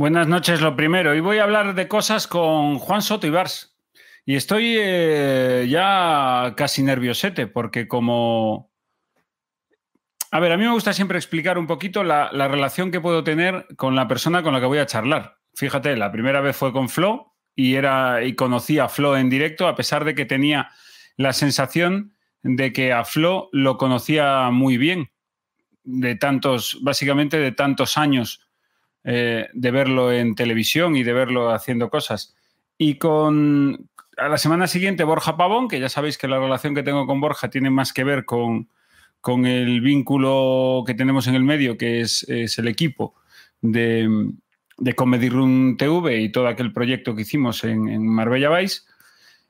Buenas noches, lo primero. Y voy a hablar de cosas con Juan Soto y Bars. Y estoy eh, ya casi nerviosete, porque como... A ver, a mí me gusta siempre explicar un poquito la, relación que puedo tener con la persona con la que voy a charlar. Fíjate, la primera vez fue con Flo y, era, y conocí a Flo en directo, a pesar de que tenía la sensación de que a Flo lo conocía muy bien, de tantos, básicamente de tantos años eh, de verlo en televisión y de verlo haciendo cosas. Y con a la semana siguiente Borja Pavón, que ya sabéis que la relación que tengo con Borja tiene más que ver con, el vínculo que tenemos en el medio, que es, el equipo de, de, Comedy Room TV y todo aquel proyecto que hicimos en, Marbella Vice.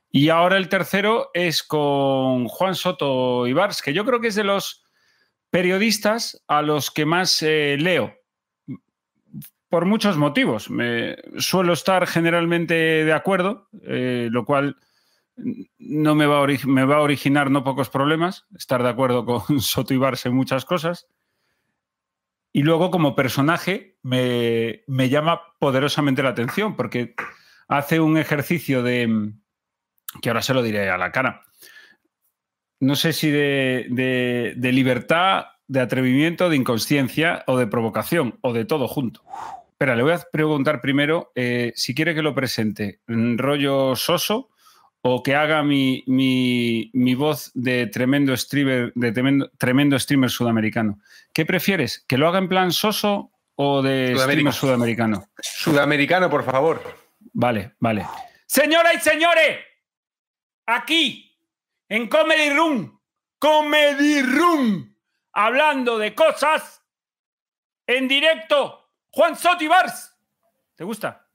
Y ahora el tercero es con Juan Soto Ibars, que yo creo que es de los periodistas a los que más eh, leo por muchos motivos. Me, suelo estar generalmente de acuerdo, eh, lo cual no me va, a me va, a originar no pocos problemas, estar de acuerdo con Soto y en muchas cosas. Y luego como personaje me, llama poderosamente la atención porque hace un ejercicio de, que ahora se lo diré a la cara, no sé si de, de, de libertad, de atrevimiento, de inconsciencia o de provocación o de todo junto. Espera, le voy a preguntar primero eh, si quiere que lo presente, en mm, rollo soso o que haga mi, voz de tremendo streamer, de tremendo, tremendo, streamer sudamericano. ¿Qué prefieres? ¿Que lo haga en plan soso o de streamer sudamericano? Sudamericano, por favor. Vale, vale. Señoras y señores, aquí, en Comedy Room, Comedy Room, hablando de cosas en directo Juan Sotibars. ¿Te gusta?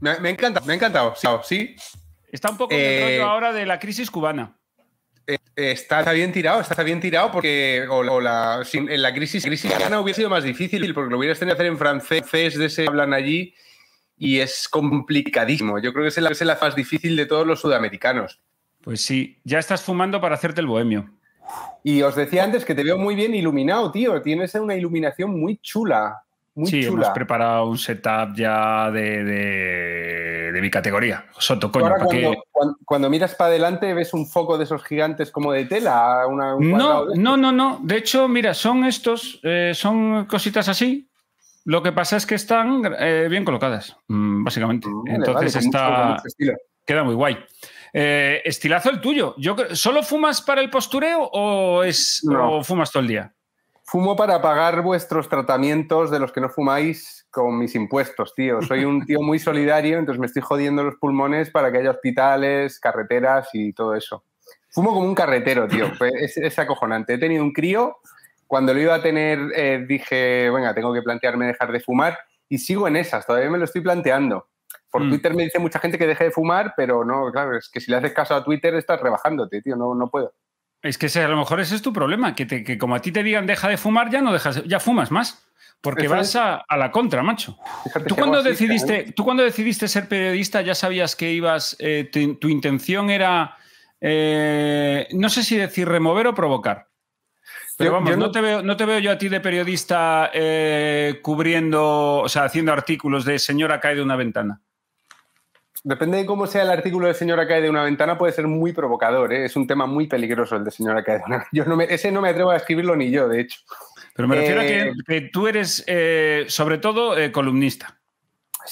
Me, me encanta, me ha encantado. Sí. Está un poco en eh, ahora de la crisis cubana. Eh, eh, está bien tirado, está bien tirado porque en la crisis, cubana hubiera sido más difícil porque lo hubieras tenido que hacer en francés, de ese hablan allí y es complicadísimo. Yo creo que es la, es más difícil de todos los sudamericanos. Pues sí, ya estás fumando para hacerte el bohemio. Y os decía antes que te veo muy bien iluminado, tío. Tienes una iluminación muy chula sí, hemos preparado un setup ya de, de, mi categoría. Soto, coño, cuando, miras para adelante, ves un foco de esos gigantes como de tela. no, no, no, De hecho, mira, son estos, eh, son cositas así. Lo que pasa es que están eh, bien colocadas, mm, básicamente. Entonces está. queda muy guay. Eh, estilazo el tuyo. Yo, ¿Solo fumas para el postureo o, es, o fumas todo el día? Fumo para pagar vuestros tratamientos de los que no fumáis con mis impuestos, tío. Soy un tío muy solidario, entonces me estoy jodiendo los pulmones para que haya hospitales, carreteras y todo eso. Fumo como un carretero, tío. Es, acojonante. He tenido un crío, cuando lo iba a tener eh, dije, venga, tengo que plantearme dejar de fumar y sigo en esas, todavía me lo estoy planteando. Por mm. Twitter me dice mucha gente que deje de fumar, pero no, claro, es que si le haces caso a Twitter estás rebajándote, tío, no, no puedo. Es que a lo mejor ese es tu problema, que, como a ti te digan deja de fumar, ya no dejas, ya fumas más. Porque vas a, la contra, macho. ¿Tú cuando, decidiste, ¿eh? ¿Tú cuando decidiste ser periodista ya sabías que ibas, eh, tu, intención era, eh, no sé si decir remover o provocar? Pero vamos, no... te veo, no te veo yo a ti de periodista cubriendo, o sea, haciendo artículos de señora cae de una ventana depende de cómo sea el artículo de señora cae de una ventana, puede ser muy provocador. ¿eh? Es un tema muy peligroso el de señora cae de una ventana. ese no me atrevo a escribirlo ni yo, de hecho. Pero me refiero a que, eh, tú eres, eh, sobre todo, columnista.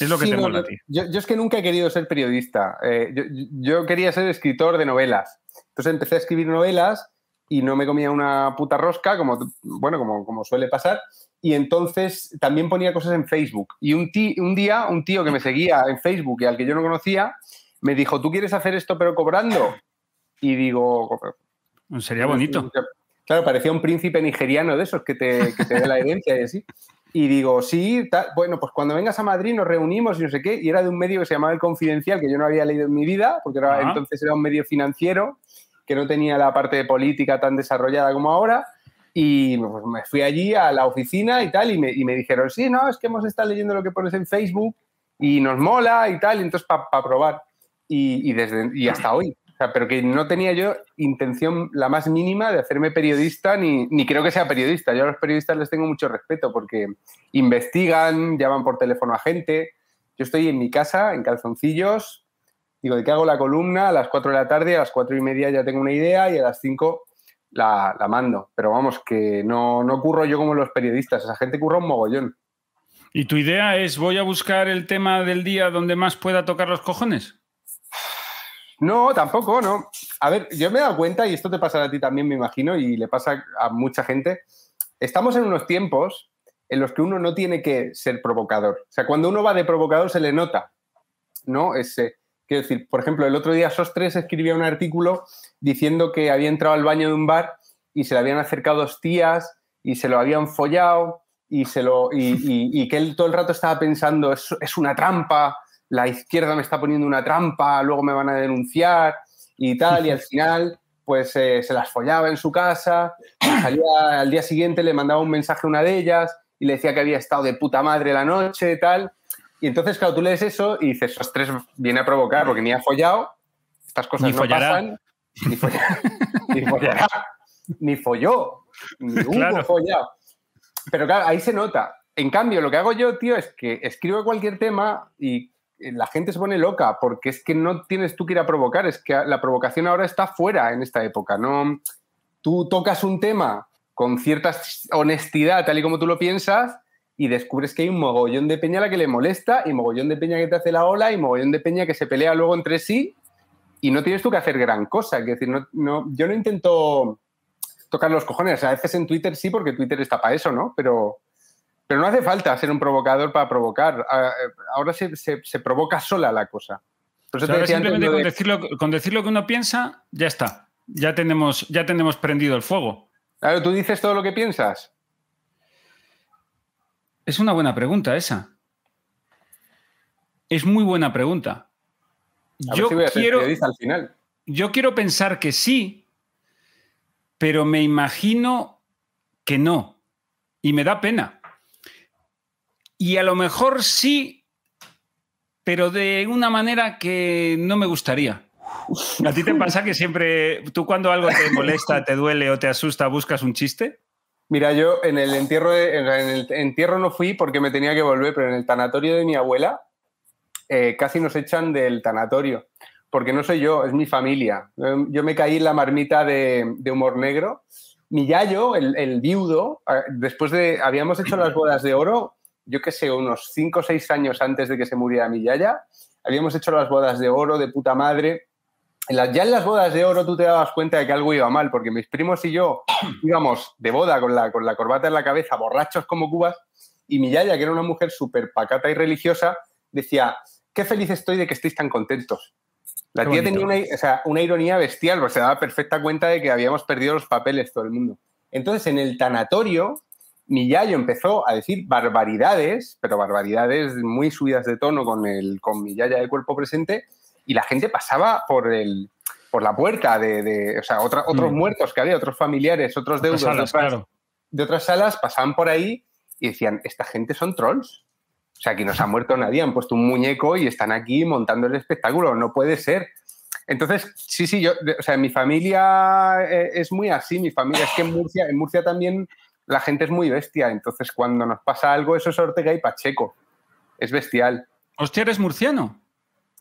Es lo que te Yo, es que nunca he querido ser periodista. Yo, quería ser escritor de novelas. Entonces empecé a escribir novelas y no me comía una puta rosca, como, bueno, como, como suele pasar y entonces también ponía cosas en Facebook. Y un, un día un tío que me seguía en Facebook y al que yo no conocía, me dijo, ¿tú quieres hacer esto pero cobrando? Y digo... Pues sería bonito. Claro, parecía un príncipe nigeriano de esos que te, que te la herencia y digo, sí, bueno, pues cuando vengas a Madrid nos reunimos y no sé qué. Y era de un medio que se llamaba El Confidencial, que yo no había leído en mi vida, porque entonces era un medio financiero que no tenía la parte de política tan desarrollada como ahora y pues, me fui allí a la oficina y tal, y me, y me, dijeron, sí, no, es que hemos estado leyendo lo que pones en Facebook y nos mola y tal, y entonces para probar. Y, desde, y hasta hoy. pero que no tenía yo intención la más mínima de hacerme periodista, ni, ni, creo que sea periodista. Yo a los periodistas les tengo mucho respeto porque investigan, llaman por teléfono a gente. Yo estoy en mi casa, en calzoncillos, digo, ¿de qué hago la columna? A las 4 de la tarde, a las 4 y media ya tengo una idea y a las 5 la, mando. Pero vamos, que no, no curro yo como los periodistas, esa gente curra un mogollón. ¿Y tu idea es voy a buscar el tema del día donde más pueda tocar los cojones? No, tampoco, no. A ver, yo me he dado cuenta, y esto te pasa a ti también, me imagino, y le pasa a mucha gente, estamos en unos tiempos en los que uno no tiene que ser provocador. O sea, cuando uno va de provocador se le nota, ¿no? Ese, Quiero decir, por ejemplo, el otro día Sostres escribía un artículo diciendo que había entrado al baño de un bar y se le habían acercado dos tías y se lo habían follado y, se lo, y, que él todo el rato estaba pensando, es, una trampa, la izquierda me está poniendo una trampa, luego me van a denunciar y tal, y al final pues eh, se las follaba en su casa, salía, al día siguiente le mandaba un mensaje a una de ellas y le decía que había estado de puta madre la noche, y tal, y entonces, claro, tú lees eso y dices, tres viene a provocar porque ni ha follado, estas cosas ni no pasan, ni, follará, ni, ni folló, ni hubo follado. Pero claro, ahí se nota. En cambio, lo que hago yo, tío, es que escribo cualquier tema y eh, la gente se pone loca porque es que no tienes tú que ir a provocar, es que la provocación ahora está fuera en esta época, ¿no? Tú tocas un tema con cierta honestidad, tal y como tú lo piensas, y descubres que hay un mogollón de peña la que le molesta y mogollón de peña que te hace la ola y mogollón de peña que se pelea luego entre sí y no tienes tú que hacer gran cosa. decir, no, yo no intento tocar los cojones. A veces en Twitter sí, porque Twitter está para eso, ¿no? Pero, pero no hace falta ser un provocador para provocar. Eh, ahora se, se, provoca sola la cosa. simplemente con, decirlo, decir lo que uno piensa, ya está. Ya tenemos, ya tenemos prendido el fuego. Claro, tú dices todo lo que piensas. Es una buena pregunta esa. Es muy buena pregunta. yo, quiero, al final. yo quiero pensar que sí, pero me imagino que no. Y me da pena. Y a lo mejor sí, pero de una manera que no me gustaría. ¿A ti te pasa que siempre, tú cuando algo te molesta, te duele o te asusta, buscas un chiste? Mira, yo en el entierro, en el entierro no fui porque me tenía que volver, pero en el tanatorio de mi abuela eh, casi nos echan del tanatorio, porque no soy yo, es mi familia. Em, yo me caí en la marmita de, humor negro. Mi yayo, el, viudo, después de, habíamos hecho las bodas de oro, yo qué sé, unos 5 o 6 años antes de que se muriera mi yaya, habíamos hecho las bodas de oro de puta madre ya en las bodas de oro tú te dabas cuenta de que algo iba mal, porque mis primos y yo íbamos de boda con la, corbata en la cabeza, borrachos como cubas, y mi yaya, que era una mujer súper pacata y religiosa, decía, qué feliz estoy de que estéis tan contentos. La tía tenía una, ironía bestial, porque se daba perfecta cuenta de que habíamos perdido los papeles todo el mundo. Entonces, en el tanatorio, mi yayo empezó a decir barbaridades, pero barbaridades muy subidas de tono con, el, con mi yaya de cuerpo presente, y la gente pasaba por el por la puerta de, otros mm. muertos que había, otros familiares, otros deudos de, otras, salas, pasaban por ahí y decían, esta gente son trolls. O sea, aquí nos se ha muerto nadie, han puesto un muñeco y están aquí montando el espectáculo, no puede ser. Entonces, sí, sí, yo, o sea, mi familia eh, es muy así, mi familia es que en Murcia, en Murcia también la gente es muy bestia, entonces cuando nos pasa algo eso es Ortega y Pacheco, es bestial. ¿Hostia, eres murciano?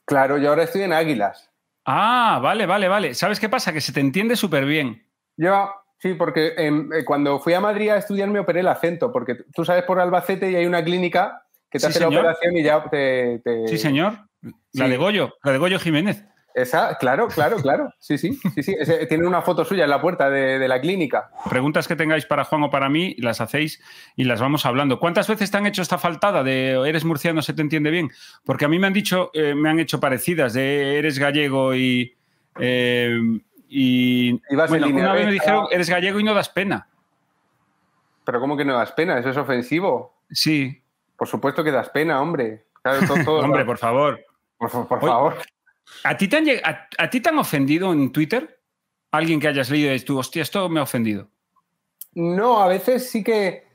Claro, yo ahora estoy en Águilas. Ah, vale, vale, vale. ¿Sabes qué pasa? Que se te entiende súper bien. Yo, sí, porque em, eh, cuando fui a Madrid a estudiar me operé el acento, porque tú sabes por Albacete y hay una clínica que te hace la operación y ya te, Sí, señor. La de Goyo, la de Goyo Jiménez claro, claro, claro. Sí, sí, sí, sí. tiene una foto suya en la puerta de, la clínica. Preguntas que tengáis para Juan o para mí, las hacéis y las vamos hablando. ¿Cuántas veces te han hecho esta faltada de eres murciano, se te entiende bien? Porque a mí me han dicho, eh, me han hecho parecidas de eres gallego y. Eh, y, bueno, una vez me dijeron, eres gallego y no das pena. Pero ¿cómo que no das pena? Eso es ofensivo. Sí. Por supuesto que das pena, hombre. hombre, por favor. por, favor. ¿A ti, te han, ti ofendido en Twitter? Alguien que hayas leído y tú, hostia, esto me ha ofendido. No, a veces sí que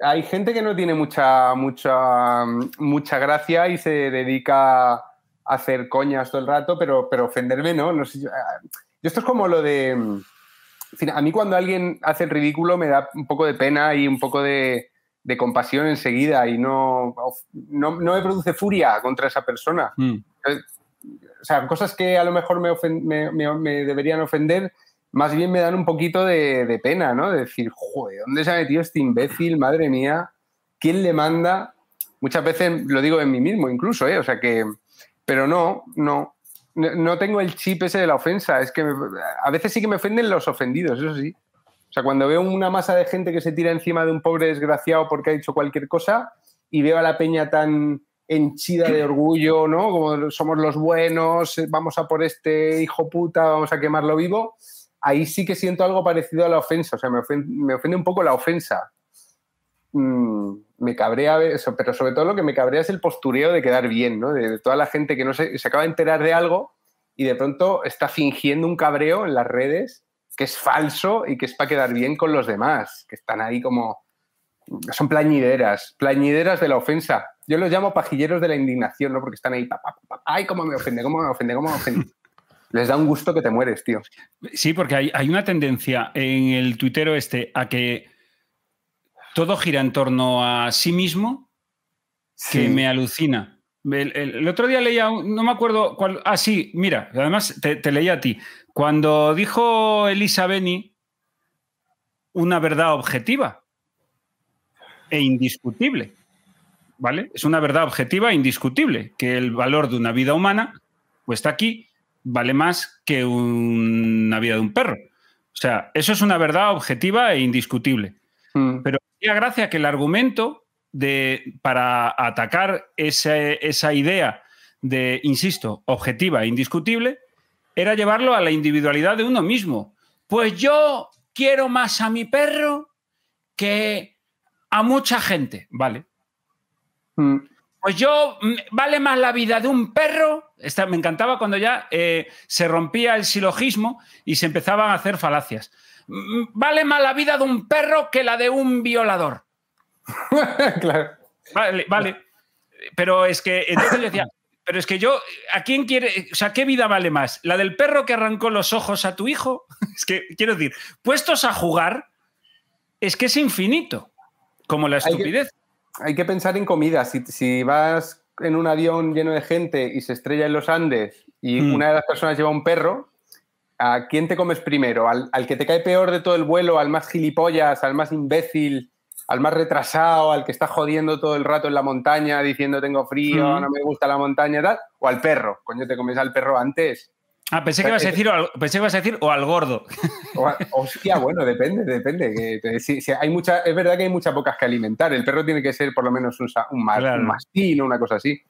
hay gente que no tiene mucha, mucha, mucha gracia y se dedica a hacer coñas todo el rato, pero, pero ofenderme no. Eh, esto es como lo de... Mm, a mí cuando alguien hace el ridículo me da un poco de pena y un poco de, compasión enseguida y no, no, me produce furia contra esa persona. Mm o sea, cosas que a lo mejor me, deberían ofender, más bien me dan un poquito de, pena, ¿no? De decir, joder, ¿dónde se ha metido este imbécil? Madre mía, ¿quién le manda? Muchas veces lo digo en mí mismo, incluso, ¿eh? O sea que, pero no, no, no tengo el chip ese de la ofensa. Es que a veces sí que me ofenden los ofendidos, eso sí. O sea, cuando veo una masa de gente que se tira encima de un pobre desgraciado porque ha dicho cualquier cosa y veo a la peña tan henchida de orgullo, ¿no? Como somos los buenos, eh, vamos a por este hijo puta, vamos a quemarlo vivo. Ahí sí que siento algo parecido a la ofensa, o sea, me ofende, un poco la ofensa. Mm, me cabrea eso, pero sobre todo lo que me cabrea es el postureo de quedar bien, ¿no? De, toda la gente que no se, se acaba de enterar de algo y de pronto está fingiendo un cabreo en las redes que es falso y que es para quedar bien con los demás, que están ahí como son plañideras, plañideras de la ofensa. Yo los llamo pajilleros de la indignación, ¿no? Porque están ahí, ay, cómo me ofende, cómo me ofende, cómo me ofende. Les da un gusto que te mueres, tío. Sí, porque hay, una tendencia en el tuitero este a que todo gira en torno a sí mismo que me alucina. El, otro día leía, no me acuerdo cuál. Ah, sí, mira, además te, te leía a ti. Cuando dijo Elisa Beni una verdad objetiva, e indiscutible. ¿Vale? Es una verdad objetiva e indiscutible que el valor de una vida humana, pues está aquí, vale más que una vida de un perro. O sea, eso es una verdad objetiva e indiscutible. Hmm. Pero hacía gracia que el argumento de, para atacar esa idea de, insisto, objetiva e indiscutible, era llevarlo a la individualidad de uno mismo. Pues yo quiero más a mi perro que a mucha gente, ¿vale? Mm. Pues yo, mm, vale más la vida de un perro. me encantaba cuando ya eh, se rompía el silogismo y se empezaban a hacer falacias. Mm, vale más la vida de un perro que la de un violador. claro. Vale, vale. Pero es que, entonces yo decía, pero es que yo, ¿a quién quiere? O sea, ¿qué vida vale más? ¿La del perro que arrancó los ojos a tu hijo? es que, quiero decir, puestos a jugar, es que es infinito como la estupidez. Hay que, pensar en comida. Si, vas en un avión lleno de gente y se estrella en los Andes y mm. una de las personas lleva un perro, ¿a quién te comes primero? ¿Al, que te cae peor de todo el vuelo? ¿Al más gilipollas? ¿Al más imbécil? ¿Al más retrasado? ¿Al que está jodiendo todo el rato en la montaña diciendo tengo frío, mm. no me gusta la montaña tal? ¿O al perro? Coño, te comes al perro antes Ah, eh, eh, pensé que, ibas a decir, o al, gordo. hostia, bueno, depende, depende. si, hay mucha, es verdad que hay muchas bocas que alimentar. El perro tiene que ser por lo menos un, un, mastín o una cosa así.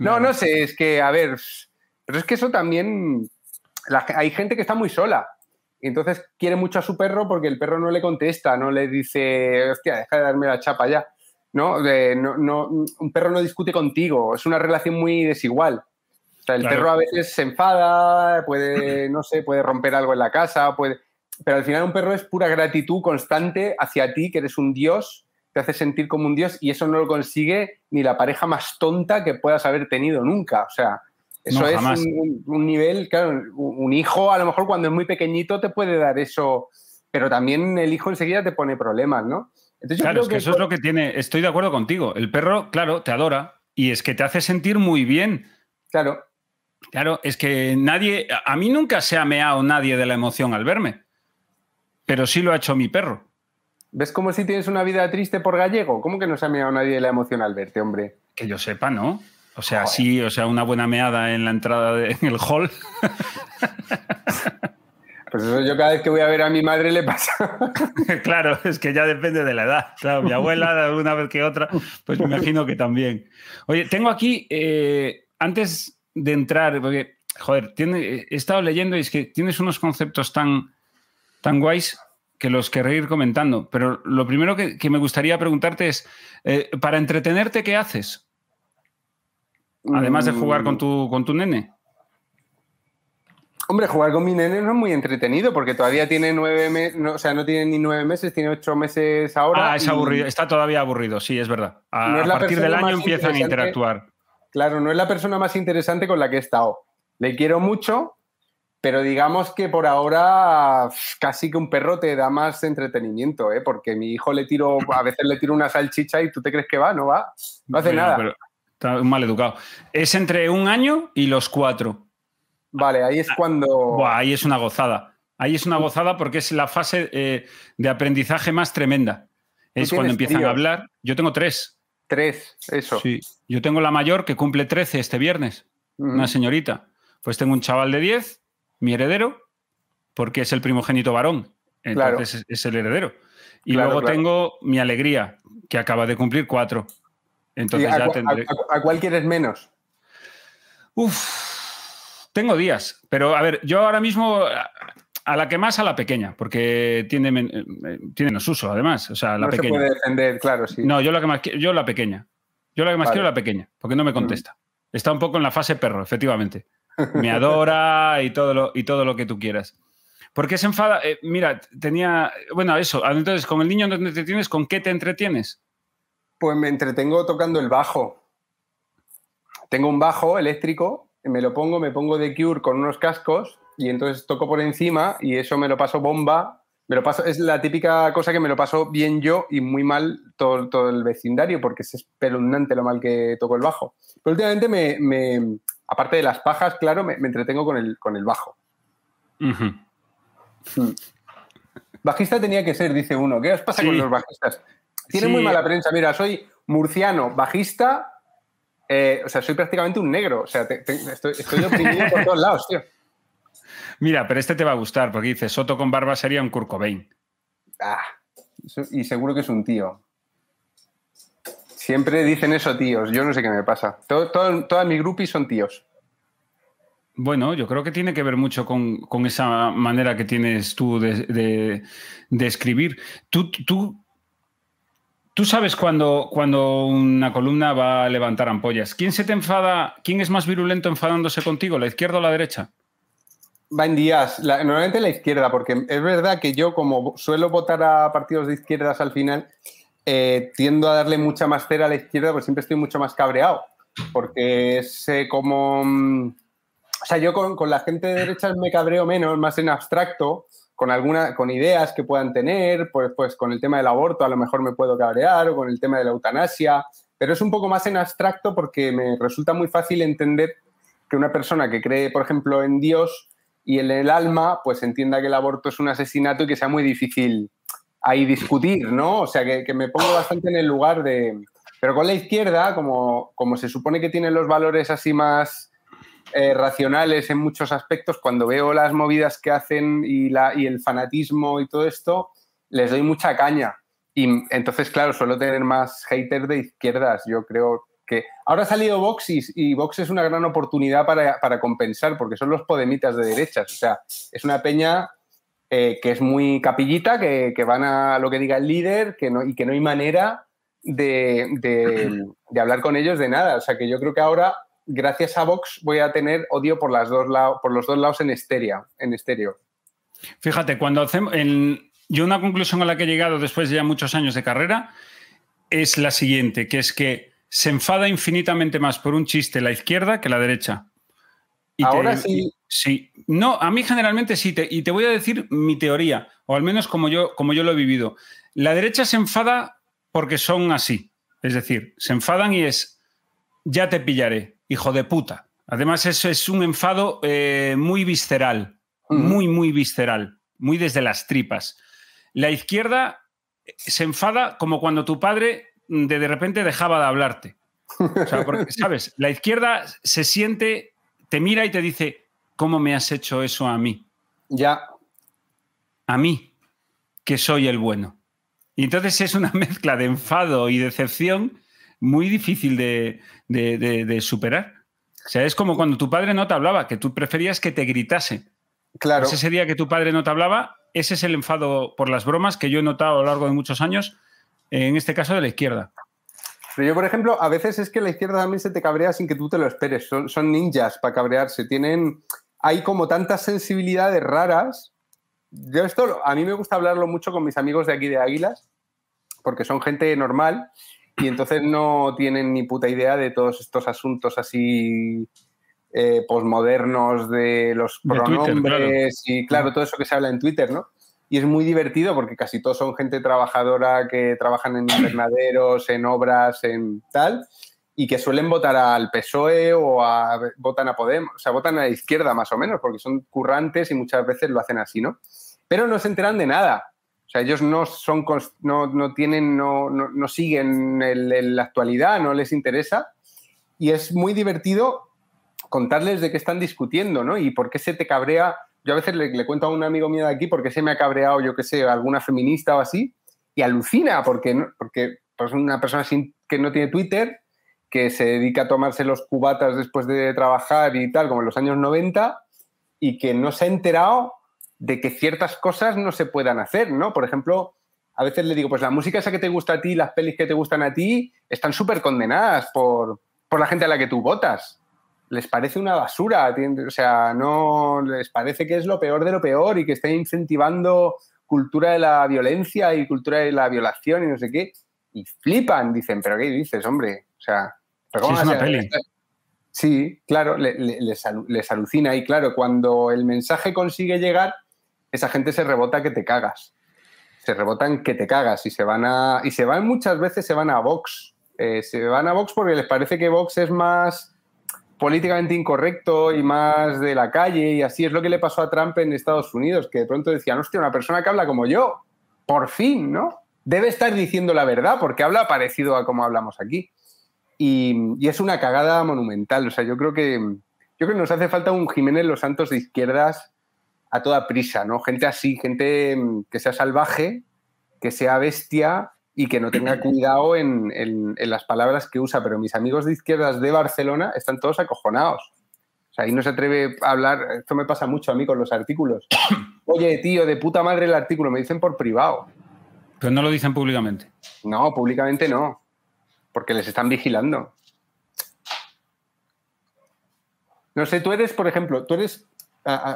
No, no sé, es que, a ver, pero es que eso también, hay gente que está muy sola. y Entonces quiere mucho a su perro porque el perro no le contesta, no le dice, hostia, deja de darme la chapa ya. no un perro no discute contigo, es una relación muy desigual el perro a veces se enfada, puede, no sé, puede romper algo en la casa, puede... Pero al final un perro es pura gratitud constante hacia ti, que eres un dios, te hace sentir como un dios y eso no lo consigue ni la pareja más tonta que puedas haber tenido nunca. O sea, eso es un, nivel, claro, un hijo a lo mejor cuando es muy pequeñito te puede dar eso, pero también el hijo enseguida te pone problemas, ¿no? Entonces, claro, es que eso es lo que tiene, estoy de acuerdo contigo, el perro, claro, te adora y es que te hace sentir muy bien. Claro. Claro, es que nadie, a mí nunca se ha meado nadie de la emoción al verme, pero sí lo ha hecho mi perro. ¿Ves como si tienes una vida triste por gallego? ¿Cómo que no se ha meado nadie de la emoción al verte, hombre? Que yo sepa, ¿no? O sea, sí, o sea, una buena meada en la entrada del el hall. Pues eso yo cada vez que voy a ver a mi madre le pasa. claro, es que ya depende de la edad. Claro, mi abuela alguna vez que otra, pues me imagino que también. Oye, tengo aquí, eh, antes de entrar, porque, joder, eh, he estado leyendo y es que tienes unos conceptos tan, tan guays que los querré ir comentando, pero lo primero que, me gustaría preguntarte es, eh, para entretenerte, ¿qué haces? Además de jugar con mm. tu, con tu nene. Hombre, jugar con mi nene no es muy entretenido porque todavía tiene nueve meses, o sea, no tiene ni nueve meses, tiene ocho meses ahora. Ah, es aburrido, está todavía aburrido, sí, es verdad. a partir del año empiezan a interactuar. Claro, no es la persona más interesante con la que he estado. Le quiero mucho, pero digamos que por ahora casi que un perro te da más entretenimiento, ¿eh? porque mi hijo le tiro, a veces le tiro una salchicha y tú te crees que va, no va, no hace nada. está mal educado. Es entre un año y los cuatro. Vale, ahí es ah, cuando... Buah, ahí es una gozada. Ahí es una gozada porque es la fase eh, de aprendizaje más tremenda. Es cuando empiezan a hablar. Yo tengo tres. Tres, eso. Sí, yo tengo la mayor que cumple 13 este viernes, una señorita. Pues tengo un chaval de 10, mi heredero, porque es el primogénito varón, entonces es, el heredero. Y luego tengo mi alegría, que acaba de cumplir cuatro. Entonces ya tendré... a, cuál quieres menos? Uf, tengo días, pero a ver, yo ahora mismo a la que más, a la pequeña, porque tiene, eh, tiene menos uso, además. O sea, la no se puede defender, claro, sí. No, yo la que más yo la pequeña. Yo la que más quiero la pequeña, porque no me mm. contesta. Está un poco en la fase perro, efectivamente. Me adora y todo lo, y todo lo que tú quieras. Porque se enfada. Eh, mira, tenía. Bueno, eso. Entonces, ¿con el niño no te entretienes? ¿Con qué te entretienes? Pues me entretengo tocando el bajo. Tengo un bajo eléctrico, me lo pongo, me pongo de cure con unos cascos y entonces toco por encima y eso me lo paso bomba. Me lo es la típica cosa que me lo paso bien yo y muy mal todo, todo el vecindario, porque es espeluznante lo mal que toco el bajo. Pero últimamente me, aparte de las pajas, claro, me, entretengo con el, con el bajo. Hmm. Bajista tenía que ser, dice uno. ¿Qué os pasa con los bajistas? Tienen muy mala prensa. Mira, soy murciano, bajista. Eh, o sea, soy prácticamente un negro. O sea, estoy, estoy por todos lados, tío. Mira, pero este te va a gustar, porque dice, Soto con barba sería un Kurt Ah, y seguro que es un tío. Siempre dicen eso tíos, yo no sé qué me pasa. toda mi grupi son tíos. Bueno, yo creo que tiene que ver mucho con, esa manera que tienes tú de, escribir. Tú, tú, tú sabes cuando, cuando, una columna va a levantar ampollas. ¿Quién se te enfada? ¿Quién es más virulento enfadándose contigo, la izquierda o la derecha? Va en días, normalmente la izquierda, porque es verdad que yo como suelo votar a partidos de izquierdas al final, eh, tiendo a darle mucha más cera a la izquierda, pues siempre estoy mucho más cabreado, porque sé como... Mm, o sea, yo con, la gente de derecha me cabreo menos, más en abstracto, con, alguna, con ideas que puedan tener, pues, pues con el tema del aborto a lo mejor me puedo cabrear, o con el tema de la eutanasia, pero es un poco más en abstracto porque me resulta muy fácil entender que una persona que cree, por ejemplo, en Dios y en el alma pues entienda que el aborto es un asesinato y que sea muy difícil ahí discutir, ¿no? O sea, que, que me pongo bastante en el lugar de... Pero con la izquierda, como, como se supone que tienen los valores así más eh, racionales en muchos aspectos, cuando veo las movidas que hacen y, la, y el fanatismo y todo esto, les doy mucha caña. Y entonces, claro, suelo tener más haters de izquierdas. Yo creo, que ahora ha salido Vox y, Vox es una gran oportunidad para, compensar, porque son los podemitas de derechas. O sea, es una peña eh, que es muy capillita, que, van a lo que diga el líder que no, y que no hay manera de, hablar con ellos de nada. O sea, que yo creo que ahora, gracias a Vox, voy a tener odio por, las dos por los dos lados en estéreo. En estéreo. Fíjate, cuando hacemos. yo, una conclusión a la que he llegado después de ya muchos años de carrera es la siguiente, que es que se enfada infinitamente más por un chiste la izquierda que la derecha. Y Ahora sí. Sí. No, a mí generalmente sí. y te voy a decir mi teoría, o al menos como yo, como yo lo he vivido. La derecha se enfada porque son así. Es decir, se enfadan y es, ya te pillaré, hijo de puta. Además, eso es un enfado eh, muy visceral, muy, muy visceral, muy desde las tripas. La izquierda eh, se enfada como cuando tu padre de repente dejaba de hablarte. O sea, porque, ¿sabes? La izquierda se siente, te mira y te dice, ¿cómo me has hecho eso a mí? Ya. A mí, que soy el bueno. Y entonces es una mezcla de enfado y decepción muy difícil de, de, superar. O sea, es como cuando tu padre no te hablaba, que tú preferías que te gritase. Claro. ese día que tu padre no te hablaba, ese es el enfado por las bromas que yo he notado a lo largo de muchos años en este caso de la izquierda. Pero yo, por ejemplo, a veces es que la izquierda también se te cabrea sin que tú te lo esperes. Son, ninjas para cabrearse. Tienen. Hay como tantas sensibilidades raras. Yo esto a mí me gusta hablarlo mucho con mis amigos de aquí de Águilas, porque son gente normal y entonces no tienen ni puta idea de todos estos asuntos así eh, posmodernos de los pronombres y claro, todo eso que se habla en Twitter, ¿no? y es muy divertido porque casi todos son gente trabajadora que trabajan en invernaderos, en obras, en tal, y que suelen votar al PSOE o e votan a Podemos, o sea, votan a la izquierda más o menos, porque son currantes y muchas veces lo hacen así, ¿no? Pero no se enteran de nada. O sea, ellos no son no, no tienen, no, no siguen la actualidad, no les interesa. Y es muy divertido contarles de qué están discutiendo, ¿no? Y por qué se te cabrea yo a veces le, cuento a un amigo mío de aquí porque se me ha cabreado, yo qué sé, alguna feminista o así, y alucina porque, porque pues, una persona que no tiene Twitter, que se dedica a tomarse los cubatas después de trabajar y tal, como en los años 90, y que no se ha enterado de que ciertas cosas no se puedan hacer, ¿no? Por ejemplo, a veces le digo, pues la música esa que te gusta a ti, las pelis que te gustan a ti, están súper condenadas por, por la gente a la que tú votas les parece una basura, o sea, no les parece que es lo peor de lo peor y que está incentivando cultura de la violencia y cultura de la violación y no sé qué, y flipan, dicen, pero ¿qué dices, hombre? O sea, cómo sí, sí, claro, les, alucina y claro, cuando el mensaje consigue llegar, esa gente se rebota que te cagas, se rebotan que te cagas y se van a, y se van muchas veces, se van a Vox, eh, se van a Vox porque les parece que Vox es más políticamente incorrecto y más de la calle y así es lo que le pasó a Trump en Estados Unidos, que de pronto decía, hostia, una persona que habla como yo, por fin, ¿no? Debe estar diciendo la verdad porque habla parecido a como hablamos aquí. Y, es una cagada monumental, o sea, yo creo que yo creo que nos hace falta un Jiménez Los Santos de izquierdas a toda prisa, ¿no? Gente así, gente mm, que sea salvaje, que sea bestia y que no tenga cuidado en, las palabras que usa, pero mis amigos de izquierdas de Barcelona están todos acojonados. O sea, ahí no se atreve a hablar, esto me pasa mucho a mí con los artículos. Oye, tío, de puta madre el artículo, me dicen por privado. Pero no lo dicen públicamente. No, públicamente no, porque les están vigilando. No sé, tú eres, por ejemplo, tú eres,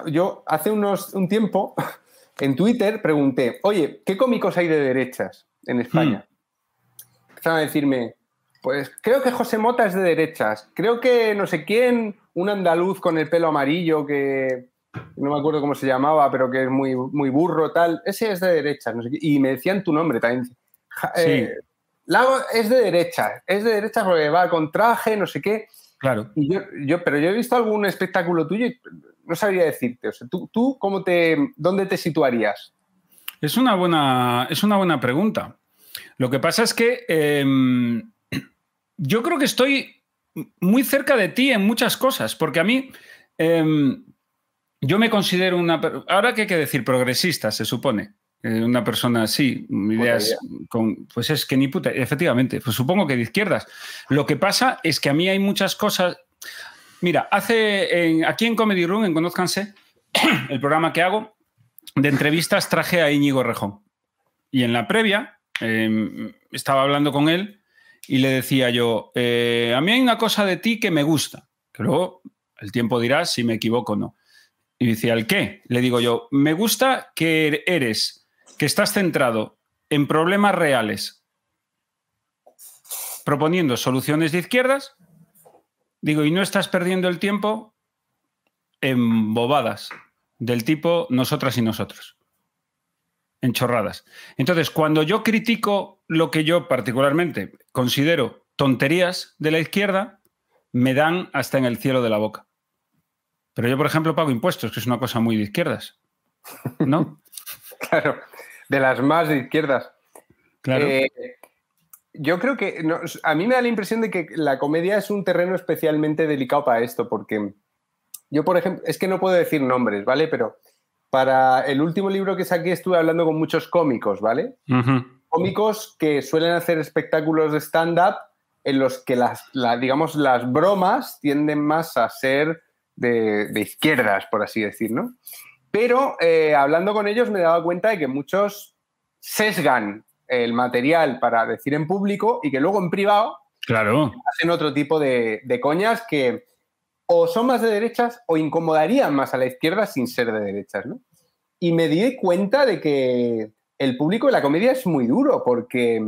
yo hace unos, un tiempo en Twitter pregunté, oye, ¿qué cómicos hay de derechas? en España. Hmm. a decirme, pues creo que José Mota es de derechas, creo que no sé quién, un andaluz con el pelo amarillo que no me acuerdo cómo se llamaba, pero que es muy, muy burro, tal, ese es de derechas, no sé y me decían tu nombre también. Eh, Lago es de derechas, es de derechas porque va con traje, no sé qué. Claro. yo, pero yo he visto algún espectáculo tuyo y no sabría decirte. O sea, ¿tú, ¿tú, cómo te, dónde te situarías? Es una buena, es una buena pregunta. Lo que pasa es que em, yo creo que estoy muy cerca de ti en muchas cosas, porque a mí em, yo me considero una... Ahora que hay que decir progresista, se supone. Eh, una persona así, ideas con... Pues es que ni puta... Efectivamente, pues supongo que de izquierdas. Lo que pasa es que a mí hay muchas cosas... Mira, hace... aquí en Comedy Room, en Conozcanse el programa que hago, de entrevistas traje a Íñigo Rejón. Y en la previa em, estaba hablando con él y le decía yo, eh, a mí hay una cosa de ti que me gusta, que luego el tiempo dirá si me equivoco o no. Y decía, ¿al qué? Le digo yo, me gusta que eres, que estás centrado en problemas reales, proponiendo soluciones de izquierdas, digo, y no estás perdiendo el tiempo en bobadas del tipo nosotras y nosotros. Enchorradas. Entonces, cuando yo critico lo que yo particularmente considero tonterías de la izquierda, me dan hasta en el cielo de la boca. Pero yo, por ejemplo, pago impuestos, que es una cosa muy de izquierdas. ¿No? claro, de las más de izquierdas. Claro. Eh, yo creo que a mí me da la impresión de que la comedia es un terreno especialmente delicado para esto, porque yo, por ejemplo, es que no puedo decir nombres, ¿vale? Pero para el último libro que saqué estuve hablando con muchos cómicos, ¿vale? Cómicos que suelen hacer espectáculos de stand-up en los que las, digamos, las bromas tienden más a ser de, izquierdas, por así decir, ¿no? Pero eh, hablando con ellos me he dado cuenta de que muchos sesgan el material para decir en público y que luego en privado claro. hacen otro tipo de coñas que, o son más de derechas o incomodarían más a la izquierda sin ser de derechas, ¿no? Y me di cuenta de que el público de la comedia es muy duro porque,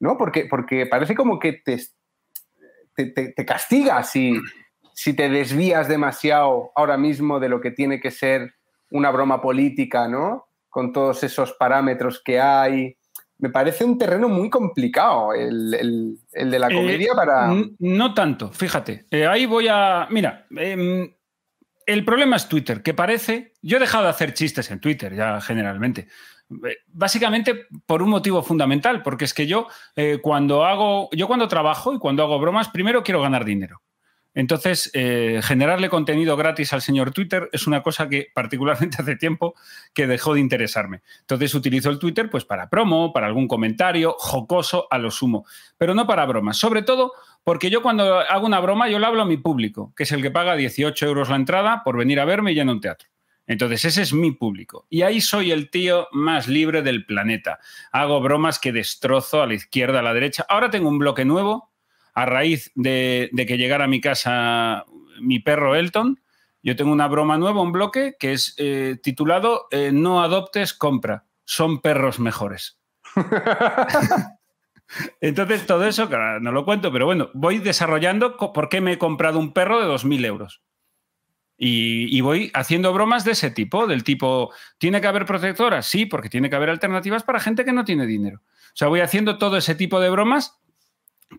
¿no? Porque, porque parece como que te, te, castiga si, si te desvías demasiado ahora mismo de lo que tiene que ser una broma política, ¿no? Con todos esos parámetros que hay, me parece un terreno muy complicado el, de la eh, comedia para... No tanto, fíjate. Eh, ahí voy a... Mira, em, el problema es Twitter, que parece... Yo he dejado de hacer chistes en Twitter ya generalmente. Eh, básicamente por un motivo fundamental, porque es que yo cuando hago, yo cuando trabajo y cuando hago bromas, primero quiero ganar dinero. Entonces, eh, generarle contenido gratis al señor Twitter es una cosa que particularmente hace tiempo que dejó de interesarme. Entonces utilizo el Twitter pues para promo, para algún comentario, jocoso a lo sumo, pero no para bromas. Sobre todo porque yo cuando hago una broma yo la hablo a mi público, que es el que paga 18 euros la entrada por venir a verme y ya en un teatro. Entonces, ese es mi público. Y ahí soy el tío más libre del planeta. Hago bromas que destrozo a la izquierda, a la derecha. Ahora tengo un bloque nuevo a raíz de, que llegara a mi casa mi perro Elton, yo tengo una broma nueva, un bloque, que es eh, titulado eh, No adoptes, compra. Son perros mejores. Entonces, todo eso, no lo cuento, pero bueno, voy desarrollando por qué me he comprado un perro de 2.000 euros. Y, y, voy haciendo bromas de ese tipo, del tipo, ¿tiene que haber protectoras? Sí, porque tiene que haber alternativas para gente que no tiene dinero. O sea, voy haciendo todo ese tipo de bromas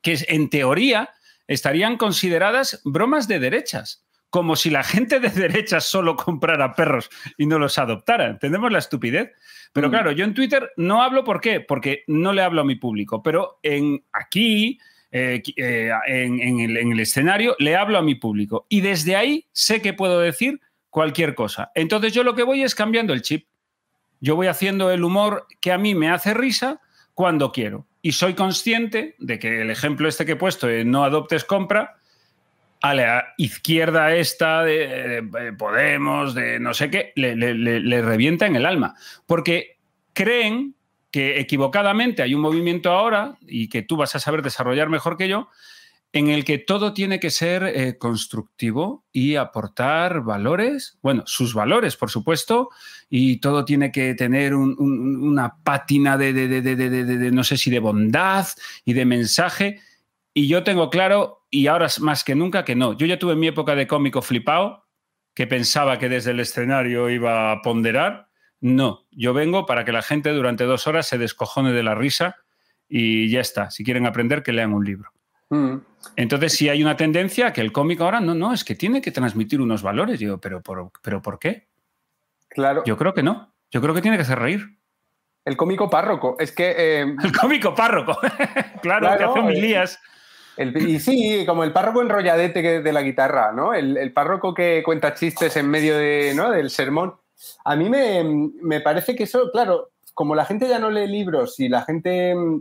que en teoría estarían consideradas bromas de derechas, como si la gente de derechas solo comprara perros y no los adoptara. ¿Entendemos la estupidez? Pero mm. claro, yo en Twitter no hablo por qué, porque no le hablo a mi público, pero en aquí... Eh, eh, en el escenario, le hablo a mi público y desde ahí sé que puedo decir cualquier cosa. Entonces yo lo que voy es cambiando el chip. Yo voy haciendo el humor que a mí me hace risa cuando quiero y soy consciente de que el ejemplo este que he puesto de no adoptes compra, a la izquierda esta de, Podemos, de no sé qué, le, le, revienta en el alma. Porque creen que equivocadamente hay un movimiento ahora, y que tú vas a saber desarrollar mejor que yo, en el que todo tiene que ser eh, constructivo y aportar valores, bueno, sus valores, por supuesto, y todo tiene que tener una pátina de, no sé si de bondad y de mensaje. Y yo tengo claro, y ahora más que nunca, que no. Yo ya tuve mi época de cómico flipado, que pensaba que desde el escenario iba a ponderar. No, yo vengo para que la gente durante dos horas se descojone de la risa y ya está. Si quieren aprender, que lean un libro. Mm. Entonces, si hay una tendencia que el cómico ahora no, no, es que tiene que transmitir unos valores. Yo, ¿pero por, pero ¿por qué? Claro. Yo creo que no. Yo creo que tiene que hacer reír. El cómico párroco. Es que. Eh, el cómico párroco. claro, que hace milías. Eh, y sí, como el párroco enrolladete de la guitarra, ¿no? El, párroco que cuenta chistes en medio de, ¿no? del sermón. A mí me, me, parece que eso, claro, como la gente ya no lee libros y la gente mm,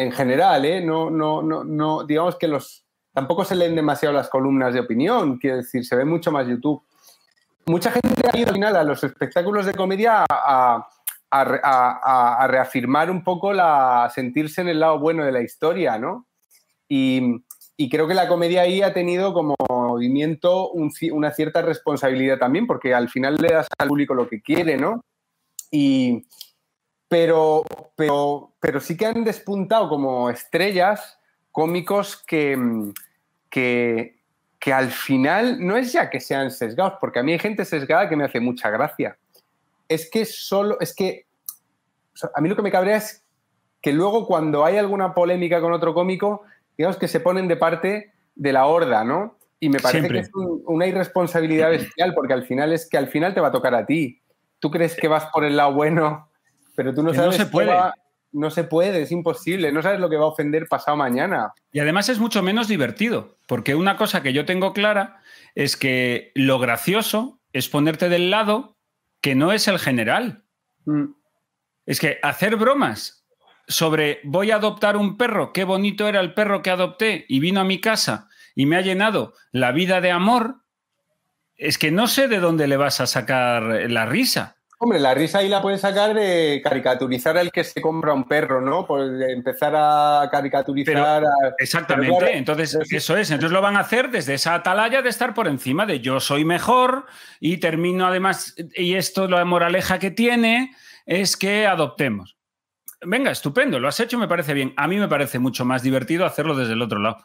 en general, ¿eh? No, no, no, no, digamos que los, tampoco se leen demasiado las columnas de opinión, quiero decir, se ve mucho más YouTube. Mucha gente ha ido al final a los espectáculos de comedia a, reafirmar un poco la, sentirse en el lado bueno de la historia, ¿no? Y, creo que la comedia ahí ha tenido como movimiento una cierta responsabilidad también, porque al final le das al público lo que quiere, ¿no? Y, pero, pero, pero sí que han despuntado como estrellas cómicos mm, que, que, al final no es ya que sean sesgados, porque a mí hay gente sesgada que me hace mucha gracia. Es que solo, es que a mí lo que me cabrea es que luego cuando hay alguna polémica con otro cómico, digamos que se ponen de parte de la horda, ¿no? Y me parece que es una irresponsabilidad bestial, porque al final es que al final te va a tocar a ti. Tú crees que vas por el lado bueno pero tú no sabes. No se puede. no se puede, es imposible. No sabes lo que va a ofender pasado mañana. Y además es mucho menos divertido, porque una cosa que yo tengo clara es que lo gracioso es ponerte del lado que no es el general. Mm. Es que hacer bromas sobre voy a adoptar un perro, qué bonito era el perro que adopté y vino a mi casa y me ha llenado la vida de amor, es que no sé de dónde le vas a sacar la risa. Hombre, la risa ahí la puedes sacar de caricaturizar al que se compra un perro, ¿no? Por empezar a caricaturizar. a... exactamente, entonces eso es. Entonces lo van a hacer desde esa atalaya de estar por encima de yo soy mejor y termino además, y esto la moraleja que tiene es que adoptemos. Venga, estupendo, lo has hecho, me parece bien. A mí me parece mucho más divertido hacerlo desde el otro lado.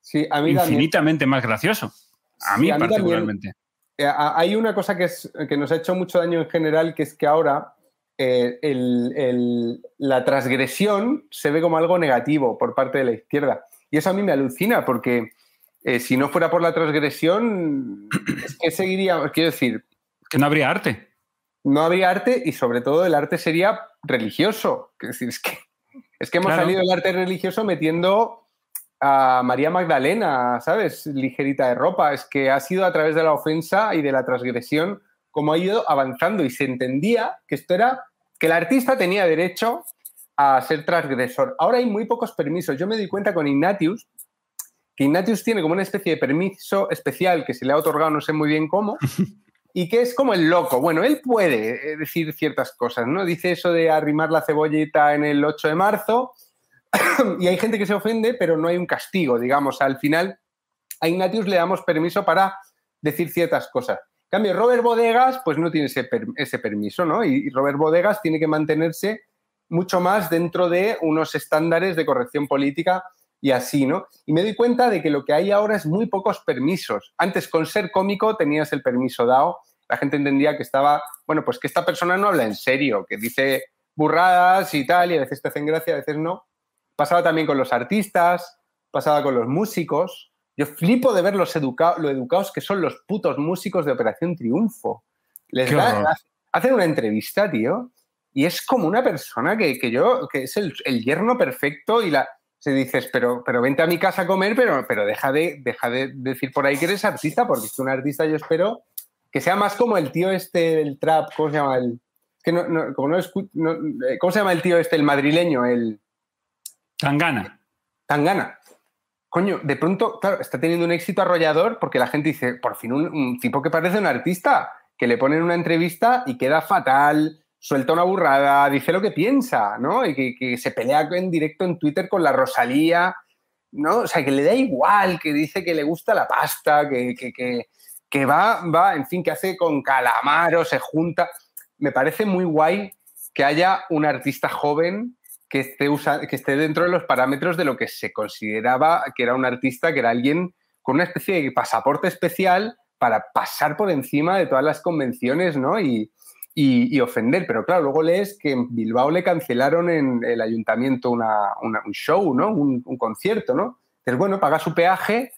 Sí, a mí Infinitamente más gracioso. A mí, particularmente. Eh, hay una cosa que, nos ha hecho mucho daño en general, que es que ahora eh, la transgresión se ve como algo negativo por parte de la izquierda. Y eso a mí me alucina, porque eh, si no fuera por la transgresión, es que seguiría, quiero decir... Que no habría arte. No habría arte y sobre todo el arte sería religioso. Es, decir, es que, hemos salido del arte religioso metiendo a María Magdalena, ¿sabes? Ligerita de ropa, es que ha sido a través de la ofensa y de la transgresión como ha ido avanzando y se entendía que esto era, que el artista tenía derecho a ser transgresor. Ahora hay muy pocos permisos. Yo me di cuenta con Ignatius, que Ignatius tiene como una especie de permiso especial que se le ha otorgado no sé muy bien cómo, y que es como el loco. Bueno, él puede eh, decir ciertas cosas, ¿no? Dice eso de arrimar la cebollita en el 8 de marzo, y hay gente que se ofende, pero no hay un castigo, digamos. Al final, a Ignatius le damos permiso para decir ciertas cosas. En cambio, Robert Bodegas, pues no tiene ese, ese permiso, ¿no? Y Robert Bodegas tiene que mantenerse mucho más dentro de unos estándares de corrección política y así, ¿no? Y me doy cuenta de que lo que hay ahora es muy pocos permisos. Antes, con ser cómico, tenías el permiso dado. La gente entendía que estaba, bueno, pues que esta persona no habla en serio, que dice burradas y tal, y a veces te hacen gracia, a veces no pasaba también con los artistas, pasaba con los músicos. Yo flipo de ver los lo educados que son los putos músicos de Operación Triunfo. Les da, hacen una entrevista, tío, y es como una persona que, yo, que es el, yerno perfecto y la... Se dices, pero, pero vente a mi casa a comer, pero, pero deja, de, de decir por ahí que eres artista, porque es un artista, yo espero que sea más como el tío este, el trap, ¿cómo se llama? El, eh, ¿Cómo se llama el tío este, el madrileño? El, Tangana. Tangana. Coño, de pronto, claro, está teniendo un éxito arrollador porque la gente dice, por fin un, tipo que parece un artista, que le ponen una entrevista y queda fatal, suelta una burrada, dice lo que piensa, ¿no? Y que, se pelea en directo en Twitter con la Rosalía, ¿no? O sea, que le da igual, que dice que le gusta la pasta, que, va, va, en fin, que hace con calamaro, se junta. Me parece muy guay que haya un artista joven que esté, dentro de los parámetros de lo que se consideraba que era un artista, que era alguien con una especie de pasaporte especial para pasar por encima de todas las convenciones ¿no? y, ofender. Pero claro, luego lees que en Bilbao le cancelaron en el ayuntamiento un show, ¿no? un, concierto. ¿no? Entonces, bueno, paga su peaje,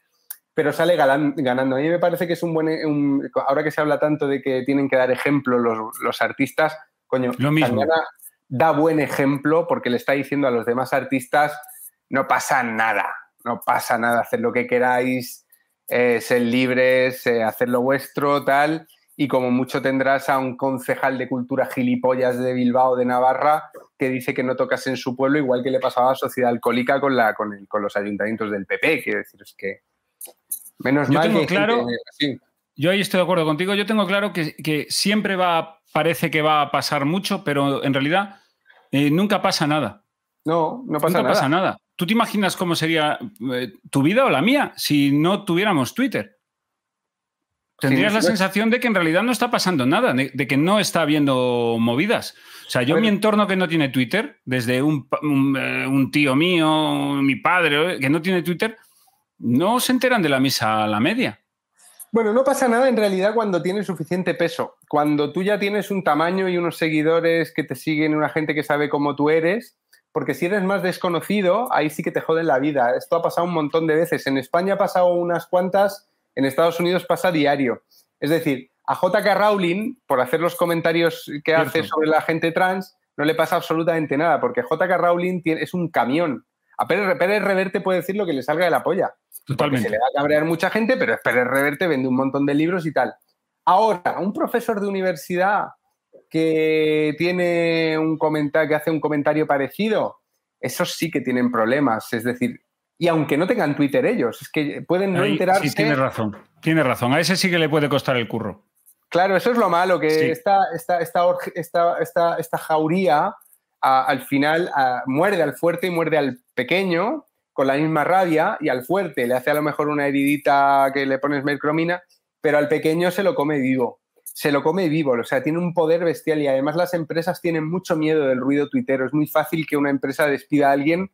pero sale ganando. A mí me parece que es un buen... ahora que se habla tanto de que tienen que dar ejemplo los, artistas, coño, Lo mismo da buen ejemplo porque le está diciendo a los demás artistas, no pasa nada, no pasa nada, hacer lo que queráis, eh, ser libres, eh, hacer lo vuestro, tal, y como mucho tendrás a un concejal de cultura gilipollas de Bilbao, de Navarra, que dice que no tocas en su pueblo, igual que le pasaba a la sociedad alcohólica con, la, con, el, con los ayuntamientos del PP, quiero decir, es que... Menos mal que claro... sí. Yo ahí estoy de acuerdo contigo. Yo tengo claro que, siempre va, parece que va a pasar mucho, pero en realidad eh, nunca pasa nada. No, no pasa nunca nada. pasa nada. ¿Tú te imaginas cómo sería eh, tu vida o la mía si no tuviéramos Twitter? Tendrías la sensación de que en realidad no está pasando nada, de, que no está habiendo movidas. O sea, yo mi entorno que no tiene Twitter, desde eh, un, tío mío, mi padre, que no tiene Twitter, no se enteran de la misa a la media. Bueno, no pasa nada en realidad cuando tienes suficiente peso. Cuando tú ya tienes un tamaño y unos seguidores que te siguen, una gente que sabe cómo tú eres, porque si eres más desconocido, ahí sí que te joden la vida. Esto ha pasado un montón de veces. En España ha pasado unas cuantas, en Estados Unidos pasa diario. Es decir, a JK Rowling, por hacer los comentarios que hace sobre la gente trans, no le pasa absolutamente nada, porque JK Rowling es un camión. A Pérez, Reverte puede decir lo que le salga de la polla. Totalmente. se le va a cabrear mucha gente, pero Pérez Reverte, vende un montón de libros y tal. Ahora, un profesor de universidad que tiene un comentario, que hace un comentario parecido, esos sí que tienen problemas. Es decir, y aunque no tengan Twitter ellos, es que pueden no enterarse. Sí, tiene razón, tiene razón. A ese sí que le puede costar el curro. Claro, eso es lo malo, que esta, esta, esta, jauría al final muerde al fuerte y muerde al pequeño con la misma rabia y al fuerte le hace a lo mejor una heridita que le pones mercromina, pero al pequeño se lo come vivo. Se lo come vivo, o sea, tiene un poder bestial y además las empresas tienen mucho miedo del ruido tuitero. Es muy fácil que una empresa despida a alguien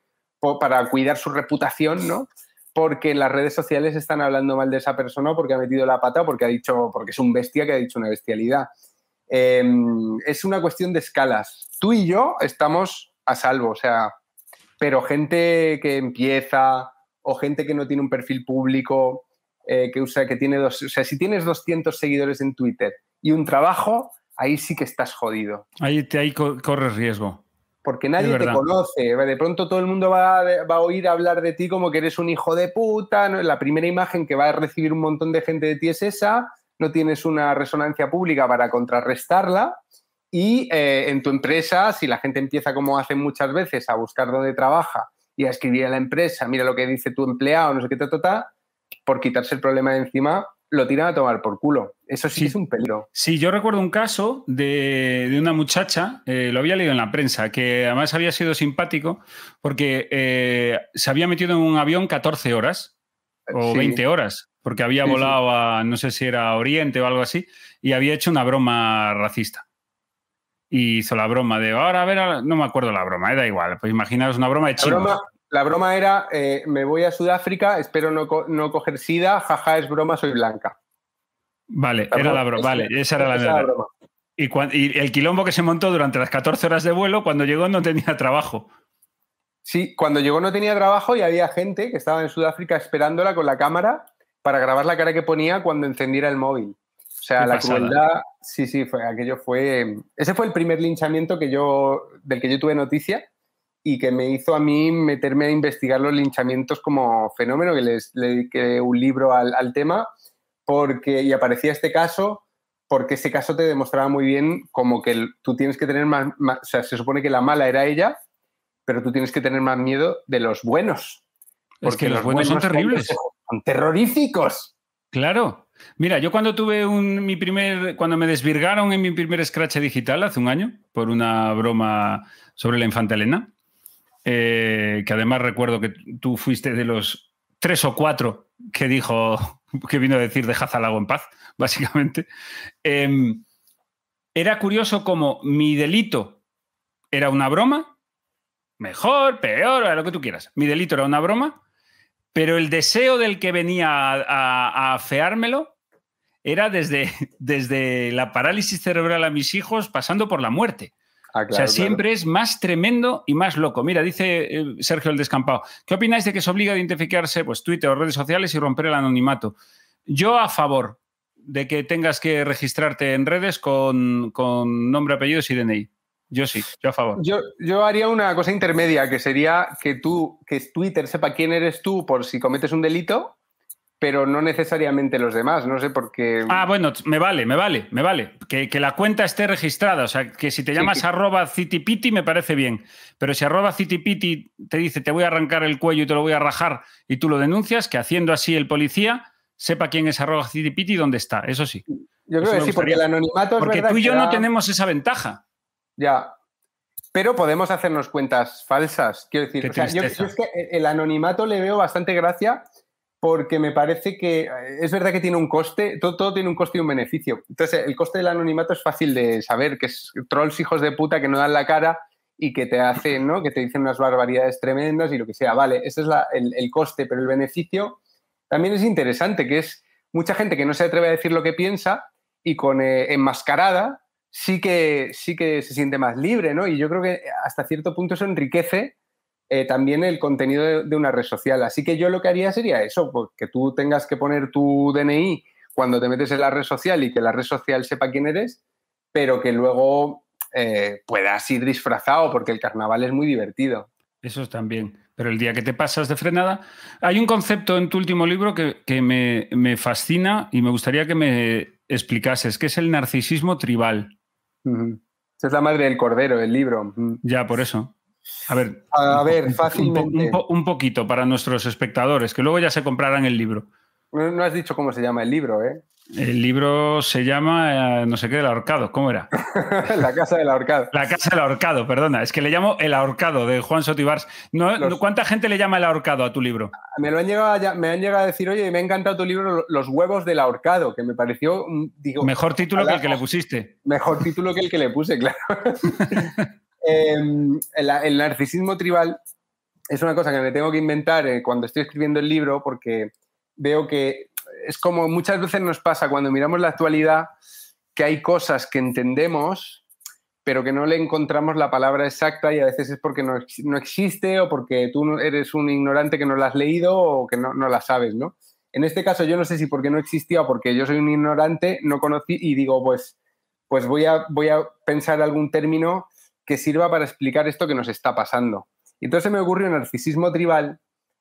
para cuidar su reputación, ¿no? Porque en las redes sociales están hablando mal de esa persona porque ha metido la pata, porque ha dicho, porque es un bestia que ha dicho una bestialidad. Em, es una cuestión de escalas. Tú y yo estamos a salvo, o sea, pero gente que empieza o gente que no tiene un perfil público, eh, que usa, que tiene dos, o sea, si tienes 200 seguidores en Twitter y un trabajo, ahí sí que estás jodido. Ahí, te, ahí corres riesgo. Porque nadie te conoce. De pronto todo el mundo va, a oír hablar de ti como que eres un hijo de puta. La primera imagen que va a recibir un montón de gente de ti es esa no tienes una resonancia pública para contrarrestarla y eh, en tu empresa, si la gente empieza como hace muchas veces a buscar dónde trabaja y a escribir a la empresa, mira lo que dice tu empleado, no sé qué, ta, ta, por quitarse el problema de encima, lo tiran a tomar por culo. Eso sí, es un peligro. Sí, yo recuerdo un caso de, una muchacha, eh, lo había leído en la prensa, que además había sido simpático porque eh, se había metido en un avión 14 horas o 20 horas porque había volado a, no sé si era Oriente o algo así, y había hecho una broma racista. Y hizo la broma de, ahora a ver, no me acuerdo la broma, eh, da igual, pues imaginaos una broma de chino. La broma, era, eh, me voy a Sudáfrica, espero no, coger sida, jaja, es broma, soy blanca. Vale, era la broma, vale, esa era la, broma. Y, y, el quilombo que se montó durante las 14 horas de vuelo, cuando llegó no tenía trabajo. Sí, cuando llegó no tenía trabajo y había gente que estaba en Sudáfrica esperándola con la cámara para grabar la cara que ponía cuando encendiera el móvil. O sea, la crueldad, sí, sí, fue, aquello fue... Ese fue el primer linchamiento que yo, del que yo tuve noticia y que me hizo a mí meterme a investigar los linchamientos como fenómeno, que les, le dediqué un libro al, tema, porque, y aparecía este caso porque ese caso te demostraba muy bien como que tú tienes que tener más, o sea, se supone que la mala era ella, pero tú tienes que tener más miedo de los buenos. Porque es que los, buenos, son terribles son terroríficos. Claro. Mira, yo cuando tuve mi primer, cuando me desvirgaron en mi primer scratch digital hace un año por una broma sobre la infanta Elena, eh, que además recuerdo que tú fuiste de los tres o cuatro que dijo, que vino a decir dejad al lago en paz, básicamente. Em, era curioso como mi delito era una broma, mejor, peor, lo que tú quieras. Mi delito era una broma pero el deseo del que venía a, a, era desde, desde la parálisis cerebral a mis hijos, pasando por la muerte. Ah, o sea, siempre es más tremendo y más loco. Mira, dice eh, Sergio el Descampado, ¿qué opináis de que se obliga a identificarse pues, Twitter o redes sociales y romper el anonimato? Yo a favor de que tengas que registrarte en redes con, con nombre, apellidos y DNI. Yo sí, yo a favor. Yo, haría una cosa intermedia, que sería que tú, que Twitter sepa quién eres tú por si cometes un delito, pero no necesariamente los demás, no sé por qué. Ah, bueno, me vale, me vale, me vale. Que, la cuenta esté registrada, o sea, que si te llamas arroba citipiti me parece bien, pero si arroba citipiti te dice te voy a arrancar el cuello y te lo voy a rajar y tú lo denuncias, que haciendo así el policía sepa quién es arroba citipiti y dónde está, eso sí. Yo creo que sí, porque el anonimato es Porque tú y yo no tenemos esa ventaja. Ya. Pero podemos hacernos cuentas falsas. Quiero decir, yo, es que eh, el anonimato le veo bastante gracia porque me parece que eh, es verdad que tiene un coste, todo, tiene un coste y un beneficio. Entonces, el coste del anonimato es fácil de saber, que es trolls hijos de puta que no dan la cara y que te hacen, ¿no? Que te dicen unas barbaridades tremendas y lo que sea. Vale, ese es el, coste, pero el beneficio también es interesante, que es mucha gente que no se atreve a decir lo que piensa y con eh, enmascarada sí que, sí que se siente más libre, ¿no? Y yo creo que hasta cierto punto eso enriquece eh, también el contenido de, una red social. Así que yo lo que haría sería eso, porque pues, tú tengas que poner tu DNI cuando te metes en la red social y que la red social sepa quién eres, pero que luego eh, puedas ir disfrazado, porque el carnaval es muy divertido. Eso también. Pero el día que te pasas de frenada, hay un concepto en tu último libro que, me, me fascina y me gustaría que me explicases, que es el narcisismo tribal es la madre del cordero, el libro. Ya, por eso. A ver. A ver, un, poquito para nuestros espectadores, que luego ya se comprarán el libro. No, has dicho cómo se llama el libro, ¿eh? El libro se llama eh, no sé qué El ahorcado, ¿cómo era? la casa del ahorcado. La casa del ahorcado, perdona, es que le llamo el ahorcado de Juan Sotibars. ¿Cuánta gente le llama el ahorcado a tu libro? Me lo han llegado a, me han llegado a decir, oye, me ha encantado tu libro Los huevos del ahorcado, que me pareció, mm, digo, mejor título que el que le pusiste. Mejor título que el que le puse, claro. Em, el, narcisismo tribal es una cosa que me tengo que inventar eh, cuando estoy escribiendo el libro porque veo que es como muchas veces nos pasa cuando miramos la actualidad que hay cosas que entendemos pero que no le encontramos la palabra exacta y a veces es porque no, existe o porque tú eres un ignorante que no la has leído o que no, la sabes, ¿no? En este caso yo no sé si porque no existía o porque yo soy un ignorante, no conocí y digo, pues, pues voy, a, voy a pensar algún término que sirva para explicar esto que nos está pasando. Y entonces me ocurrió narcisismo tribal,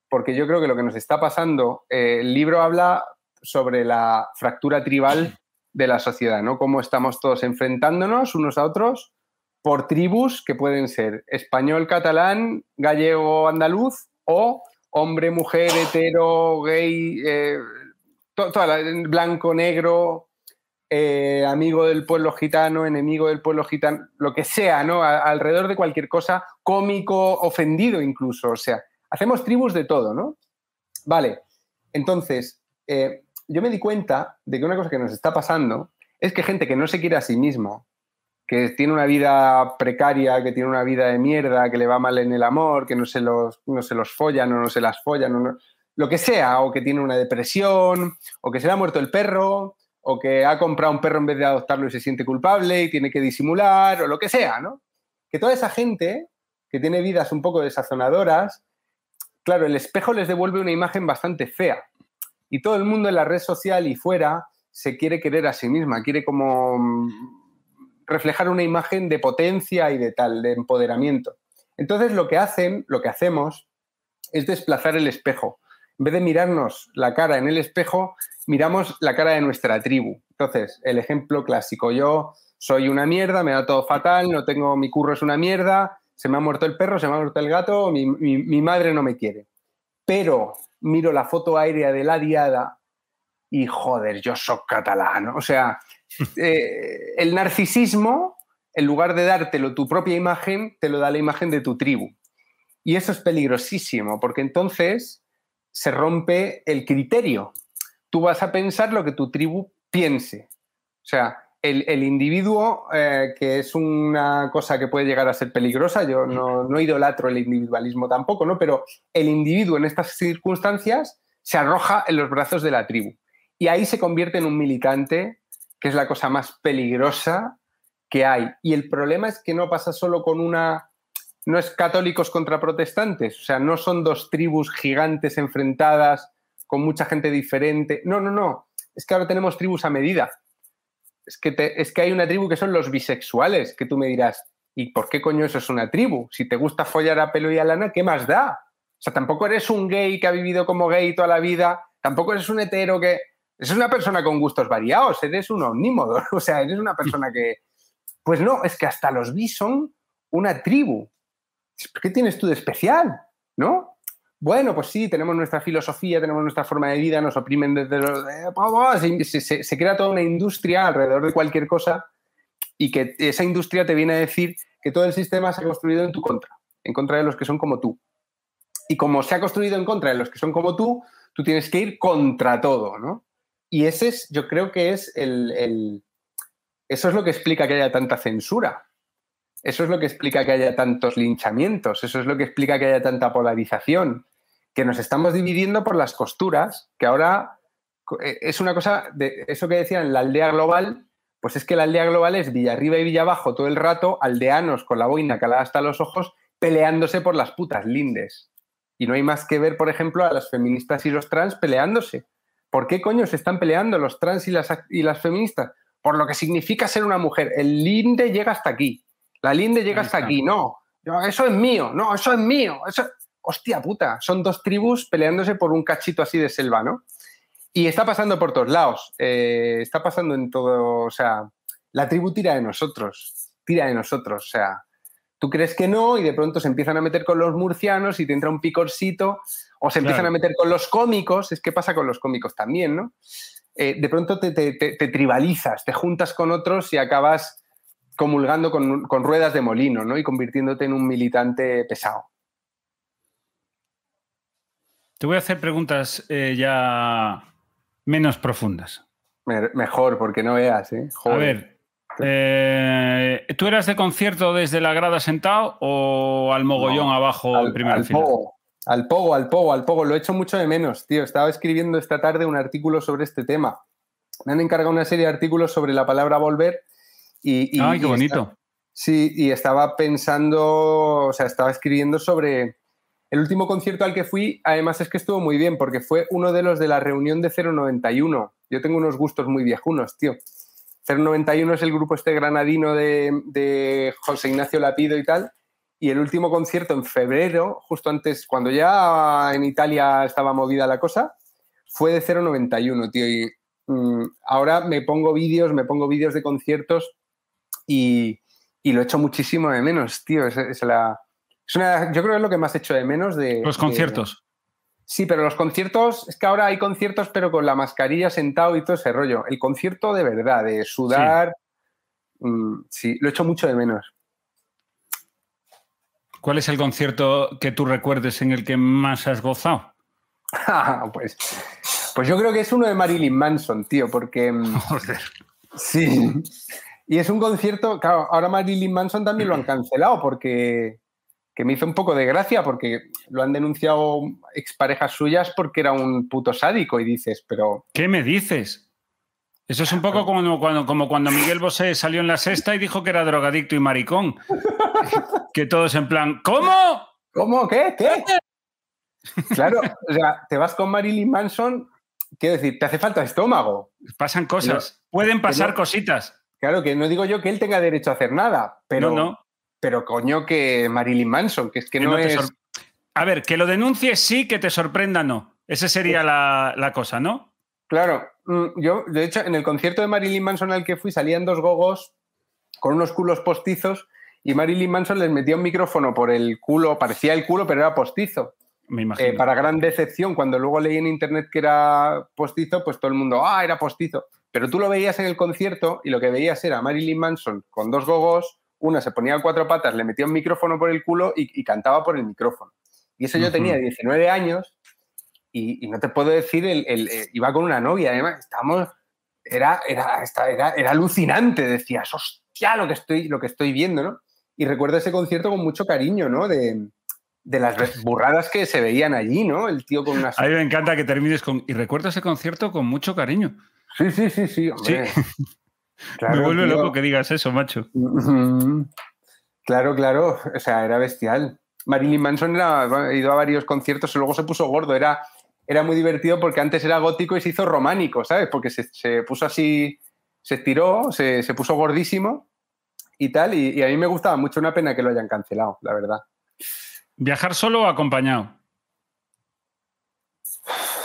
porque yo creo que lo que nos está pasando, eh, el libro habla sobre la fractura tribal de la sociedad, ¿no? Cómo estamos todos enfrentándonos unos a otros por tribus que pueden ser español, catalán, gallego, andaluz o hombre, mujer, hetero, gay, eh, blanco, negro, eh, amigo del pueblo gitano, enemigo del pueblo gitano, lo que sea, ¿no? alrededor de cualquier cosa, cómico, ofendido incluso, o sea, hacemos tribus de todo, ¿no? Vale, entonces, eh, yo me di cuenta de que una cosa que nos está pasando es que gente que no se quiere a sí mismo, que tiene una vida precaria, que tiene una vida de mierda, que le va mal en el amor, que no se los, se los follan o no se las follan, lo que sea, o que tiene una depresión, o que se le ha muerto el perro, o que ha comprado un perro en vez de adoptarlo y se siente culpable y tiene que disimular, o lo que sea, ¿no? Que toda esa gente que tiene vidas un poco desazonadoras, claro, el espejo les devuelve una imagen bastante fea. Y todo el mundo en la red social y fuera se quiere querer a sí misma, quiere como mm, reflejar una imagen de potencia y de tal, de empoderamiento. Entonces lo que hacen, lo que hacemos, es desplazar el espejo. En vez de mirarnos la cara en el espejo, miramos la cara de nuestra tribu. Entonces, el ejemplo clásico, yo soy una mierda, me da todo fatal, no tengo, mi curro es una mierda, se me ha muerto el perro, se me ha muerto el gato, mi, madre no me quiere. Pero miro la foto aérea de la diada y joder, yo soy catalán. O sea, eh, el narcisismo, en lugar de dártelo tu propia imagen, te lo da la imagen de tu tribu. Y eso es peligrosísimo, porque entonces se rompe el criterio. Tú vas a pensar lo que tu tribu piense. O sea, el, individuo, eh, que es una cosa que puede llegar a ser peligrosa, yo no, idolatro el individualismo tampoco, ¿no? pero el individuo en estas circunstancias se arroja en los brazos de la tribu y ahí se convierte en un militante, que es la cosa más peligrosa que hay. Y el problema es que no pasa solo con una... No es católicos contra protestantes, o sea, no son dos tribus gigantes enfrentadas con mucha gente diferente. No, no, no. Es que ahora tenemos tribus a medida es que, hay una tribu que son los bisexuales, que tú me dirás, ¿y por qué coño eso es una tribu? Si te gusta follar a pelo y a lana, ¿qué más da? O sea, tampoco eres un gay que ha vivido como gay toda la vida, tampoco eres un hetero que... Es una persona con gustos variados, eres un omnímodo, o sea, eres una persona que... Pues no, es que hasta los bis son una tribu. ¿Qué tienes tú de especial? ¿No? bueno, pues sí, tenemos nuestra filosofía, tenemos nuestra forma de vida, nos oprimen desde los... Eh, se, crea toda una industria alrededor de cualquier cosa y que esa industria te viene a decir que todo el sistema se ha construido en tu contra, en contra de los que son como tú. Y como se ha construido en contra de los que son como tú, tú tienes que ir contra todo, ¿no? Y ese es, yo creo que es el, el... Eso es lo que explica que haya tanta censura. Eso es lo que explica que haya tantos linchamientos, eso es lo que explica que haya tanta polarización, que nos estamos dividiendo por las costuras, que ahora eh, es una cosa de eso que decían la aldea global, pues es que la aldea global es Villa Arriba y Villa Abajo todo el rato, aldeanos con la boina calada hasta los ojos, peleándose por las putas lindes. Y no hay más que ver, por ejemplo, a las feministas y los trans peleándose. ¿Por qué coño se están peleando los trans y las, y las feministas? Por lo que significa ser una mujer. El linde llega hasta aquí. La linde llega hasta aquí. No, eso es mío. No, eso es mío. Eso hostia puta, son dos tribus peleándose por un cachito así de selva, ¿no? Y está pasando por todos lados, eh, está pasando en todo, o sea, la tribu tira de nosotros, tira de nosotros, o sea, tú crees que no y de pronto se empiezan a meter con los murcianos y te entra un picorcito, o se empiezan a meter con los cómicos, es que pasa con los cómicos también, ¿no? Eh, de pronto te, tribalizas, te juntas con otros y acabas comulgando con, con ruedas de molino, ¿no? Y convirtiéndote en un militante pesado. Te voy a hacer preguntas eh, ya menos profundas. mejor, porque no veas, ¿eh? A ver, eh, ¿tú eras de concierto desde la grada sentado o al mogollón abajo al, primer primer al Pogo, al pogo, al pogo, al pogo. Lo he hecho mucho de menos, tío. Estaba escribiendo esta tarde un artículo sobre este tema. Me han encargado una serie de artículos sobre la palabra volver y... Ay, qué bonito. sí, y estaba pensando, o sea, estaba escribiendo sobre el último concierto al que fui, además es que estuvo muy bien, porque fue uno de los de la reunión de 091. Yo tengo unos gustos muy viejunos, tío. 091 es el grupo este granadino de, José Ignacio Lapido y tal. Y el último concierto en febrero, justo antes, cuando ya en Italia estaba movida la cosa, fue de 091, tío. Y mm, ahora me pongo vídeos, me pongo vídeos de conciertos y, lo echo muchísimo de menos, tío. es la, es una, yo creo que es lo que más hecho de menos de... Los conciertos. sí, pero los conciertos, es que ahora hay conciertos pero con la mascarilla sentado y todo ese rollo. El concierto de verdad, de sudar, sí, lo mm, he lo echo mucho de menos. ¿Cuál es el concierto que tú recuerdes en el que más has gozado? pues, pues yo creo que es uno de Marilyn Manson, tío, porque... Mm, Joder. Sí. Y es un concierto, claro, ahora Marilyn Manson también lo han cancelado porque que me hizo un poco de gracia porque lo han denunciado exparejas suyas porque era un puto sádico y dices, pero... ¿Qué me dices? Eso es un poco como cuando, como cuando Miguel Bosé salió en la sexta y dijo que era drogadicto y maricón. que todos en plan, ¿cómo? ¿Cómo? ¿Qué? ¿Qué? claro, o sea, te vas con Marilyn Manson, quiero decir, te hace falta estómago. Pasan cosas, pueden pasar cositas. Claro, que no digo yo que él tenga derecho a hacer nada, pero... No, no pero coño que Marilyn Manson, que es que, no, es... A ver, que lo denuncie sí, que te sorprenda no. Esa sería la, cosa, ¿no? Claro. Mm, yo, de hecho, en el concierto de Marilyn Manson al que fui salían dos gogos con unos culos postizos y Marilyn Manson les metía un micrófono por el culo, parecía el culo, pero era postizo. Me eh, imagino. para gran decepción, cuando luego leí en internet que era postizo, pues todo el mundo, ah, era postizo. Pero tú lo veías en el concierto y lo que veías era Marilyn Manson con dos gogos, una se ponía a cuatro patas, le metía un micrófono por el culo y, cantaba por el micrófono. Y eso yo tenía 19 años y, no te puedo decir, el, eh, iba con una novia, además, estábamos, era, era, era, era, alucinante, decías, hostia, lo que, estoy, lo que estoy viendo, ¿no? Y recuerdo ese concierto con mucho cariño, ¿no? De, de las burradas que se veían allí, ¿no? El tío con una... A mí me encanta que termines con... Y recuerdo ese concierto con mucho cariño. Sí, sí, sí, sí. Hombre. sí. Me vuelve loco que digas eso, macho. Claro, claro. O sea, era bestial. Marilyn Manson ha ido a varios conciertos y luego se puso gordo. Era, era muy divertido porque antes era gótico y se hizo románico, ¿sabes? Porque se, puso así, se estiró, se, puso gordísimo y tal. Y, y, a mí me gustaba mucho. Una pena que lo hayan cancelado, la verdad. ¿Viajar solo o acompañado?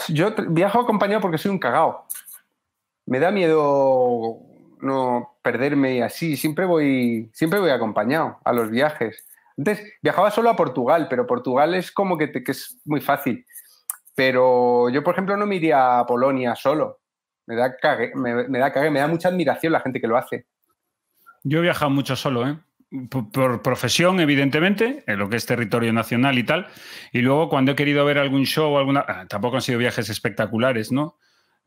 Yo viajo acompañado porque soy un cagao. Me da miedo no perderme y así. Siempre voy, siempre voy acompañado a los viajes. Antes viajaba solo a Portugal, pero Portugal es como que, es muy fácil. Pero yo, por ejemplo, no me iría a Polonia solo. Me da me, da me da mucha admiración la gente que lo hace. Yo he viajado mucho solo, ¿eh? por profesión, evidentemente, en lo que es territorio nacional y tal. Y luego, cuando he querido ver algún show, o alguna. Ah, tampoco han sido viajes espectaculares, ¿no?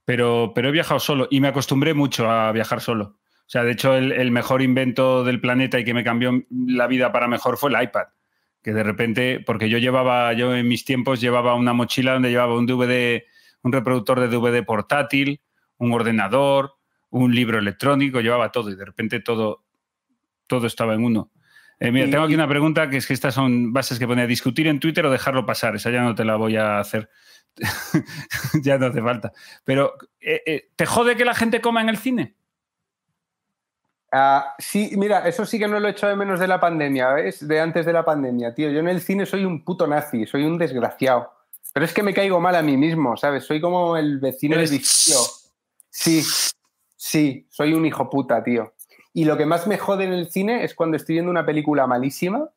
pero, he viajado solo y me acostumbré mucho a viajar solo. O sea, de hecho, el, mejor invento del planeta y que me cambió la vida para mejor fue el iPad. Que de repente, porque yo llevaba, yo en mis tiempos llevaba una mochila donde llevaba un DVD, un reproductor de DVD portátil, un ordenador, un libro electrónico, llevaba todo y de repente todo, todo estaba en uno. Eh, mira, tengo aquí una pregunta que es que estas son bases que pone discutir en Twitter o dejarlo pasar. Esa ya no te la voy a hacer. ya no hace falta. Pero, eh, eh, ¿te jode que la gente coma en el cine? Ah, sí, mira, eso sí que no lo he hecho de menos de la pandemia, ¿ves? De antes de la pandemia, tío. Yo en el cine soy un puto nazi, soy un desgraciado. Pero es que me caigo mal a mí mismo, ¿sabes? Soy como el vecino del vicio. Sí, sí, soy un hijo puta, tío. Y lo que más me jode en el cine es cuando estoy viendo una película malísima,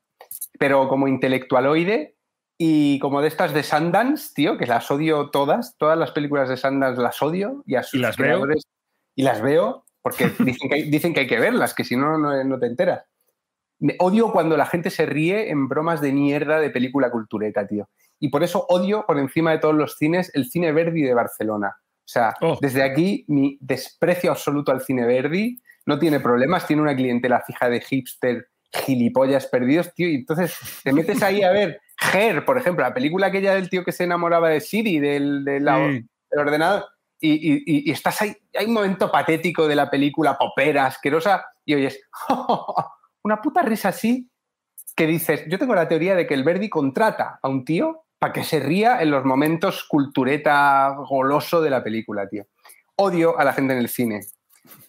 pero como intelectualoide, y como de estas de Sandans, tío, que las odio todas, todas las películas de Sundance las odio y a las veo? Y las veo porque dicen que, hay, que verlas, que si no, no, te enteras. Me odio cuando la gente se ríe en bromas de mierda de película cultureta, tío. Y por eso odio por encima de todos los cines el cine Verdi de Barcelona. O sea, oh. desde aquí mi desprecio absoluto al cine Verdi. No tiene problemas, tiene una clientela fija de hipster gilipollas perdidos, tío. Y entonces te metes ahí a ver Her, por ejemplo, la película aquella del tío que se enamoraba de Siri, del, ordenador. Y, y, estás ahí, hay un momento patético de la película, popera, asquerosa, y oyes una puta risa así que dices, yo tengo la teoría de que el Verdi contrata a un tío para que se ría en los momentos cultureta goloso de la película, tío. Odio a la gente en el cine.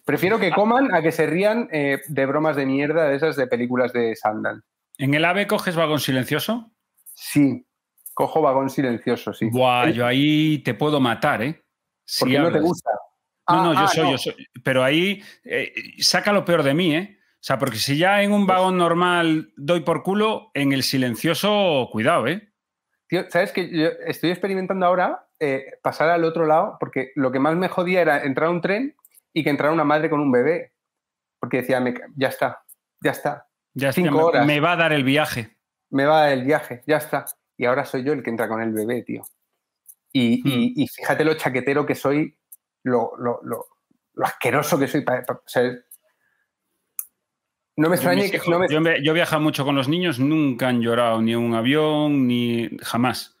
Prefiero que ah. coman a que se rían eh, de bromas de mierda de esas de películas de Sandal. ¿En el AVE coges vagón silencioso? Sí, cojo vagón silencioso, sí. Guay, yo ahí te puedo matar, ¿eh? Si Porque no te gusta. No, no, yo, ah, ah, soy, yo soy, Pero ahí eh, saca lo peor de mí, ¿eh? O sea, porque si ya en un pues vagón normal doy por culo, en el silencioso, cuidado, ¿eh? Tío, ¿sabes que yo estoy experimentando ahora eh, pasar al otro lado? Porque lo que más me jodía era entrar a un tren y que entrara una madre con un bebé, porque decía, ya está, ya está. Ya Cinco me, horas. Me va a dar el viaje. Me va a dar el viaje, ya está. Y ahora soy yo el que entra con el bebé, tío. Y, hmm. fíjate lo chaquetero que soy, lo, asqueroso que soy. no me extrañe que no me... Yo, viajo mucho con los niños, nunca han llorado ni en un avión, ni jamás.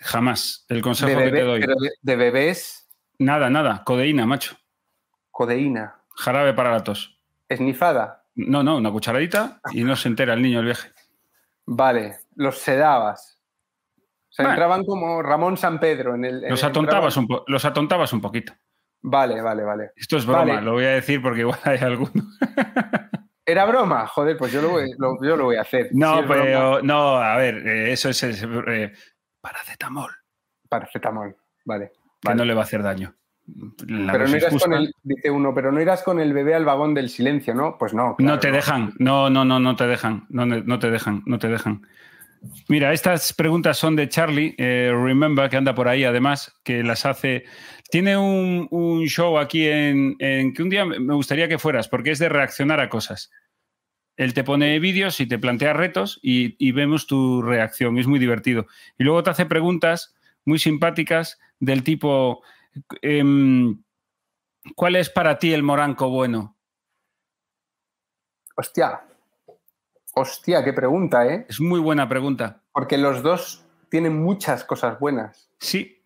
Jamás. El consejo que te doy. de bebés. Nada, nada. Codeína, macho codeína. Jarabe para la tos. Esnifada. No, no, una cucharadita y no se entera el niño el viaje. Vale, los sedabas. O sea, entraban como Ramón San Pedro en el. los, atontabas un poquito. Vale, vale, vale. Esto es broma, lo voy a decir porque igual hay alguno. Era broma, joder, pues yo lo voy, a hacer. No, pero no, a ver, eh, eso es, eh, paracetamol. Paracetamol, vale, vale. no le va a hacer daño. Pero no irás con el, uno, pero no irás con el bebé al vagón del silencio, ¿no? Pues no. no te dejan, no, no, no, no te dejan, no, no te dejan, no te dejan. Mira, estas preguntas son de Charlie, eh, Remember, que anda por ahí además, que las hace. Tiene un, show aquí en, que un día me gustaría que fueras, porque es de reaccionar a cosas. Él te pone vídeos y te plantea retos y, y vemos tu reacción, es muy divertido. Y luego te hace preguntas muy simpáticas del tipo, Em, ¿Cuál es para ti el Moranco bueno? Hostia. Hostia, qué pregunta, ¿eh? Es muy buena pregunta. Porque los dos tienen muchas cosas buenas. Sí.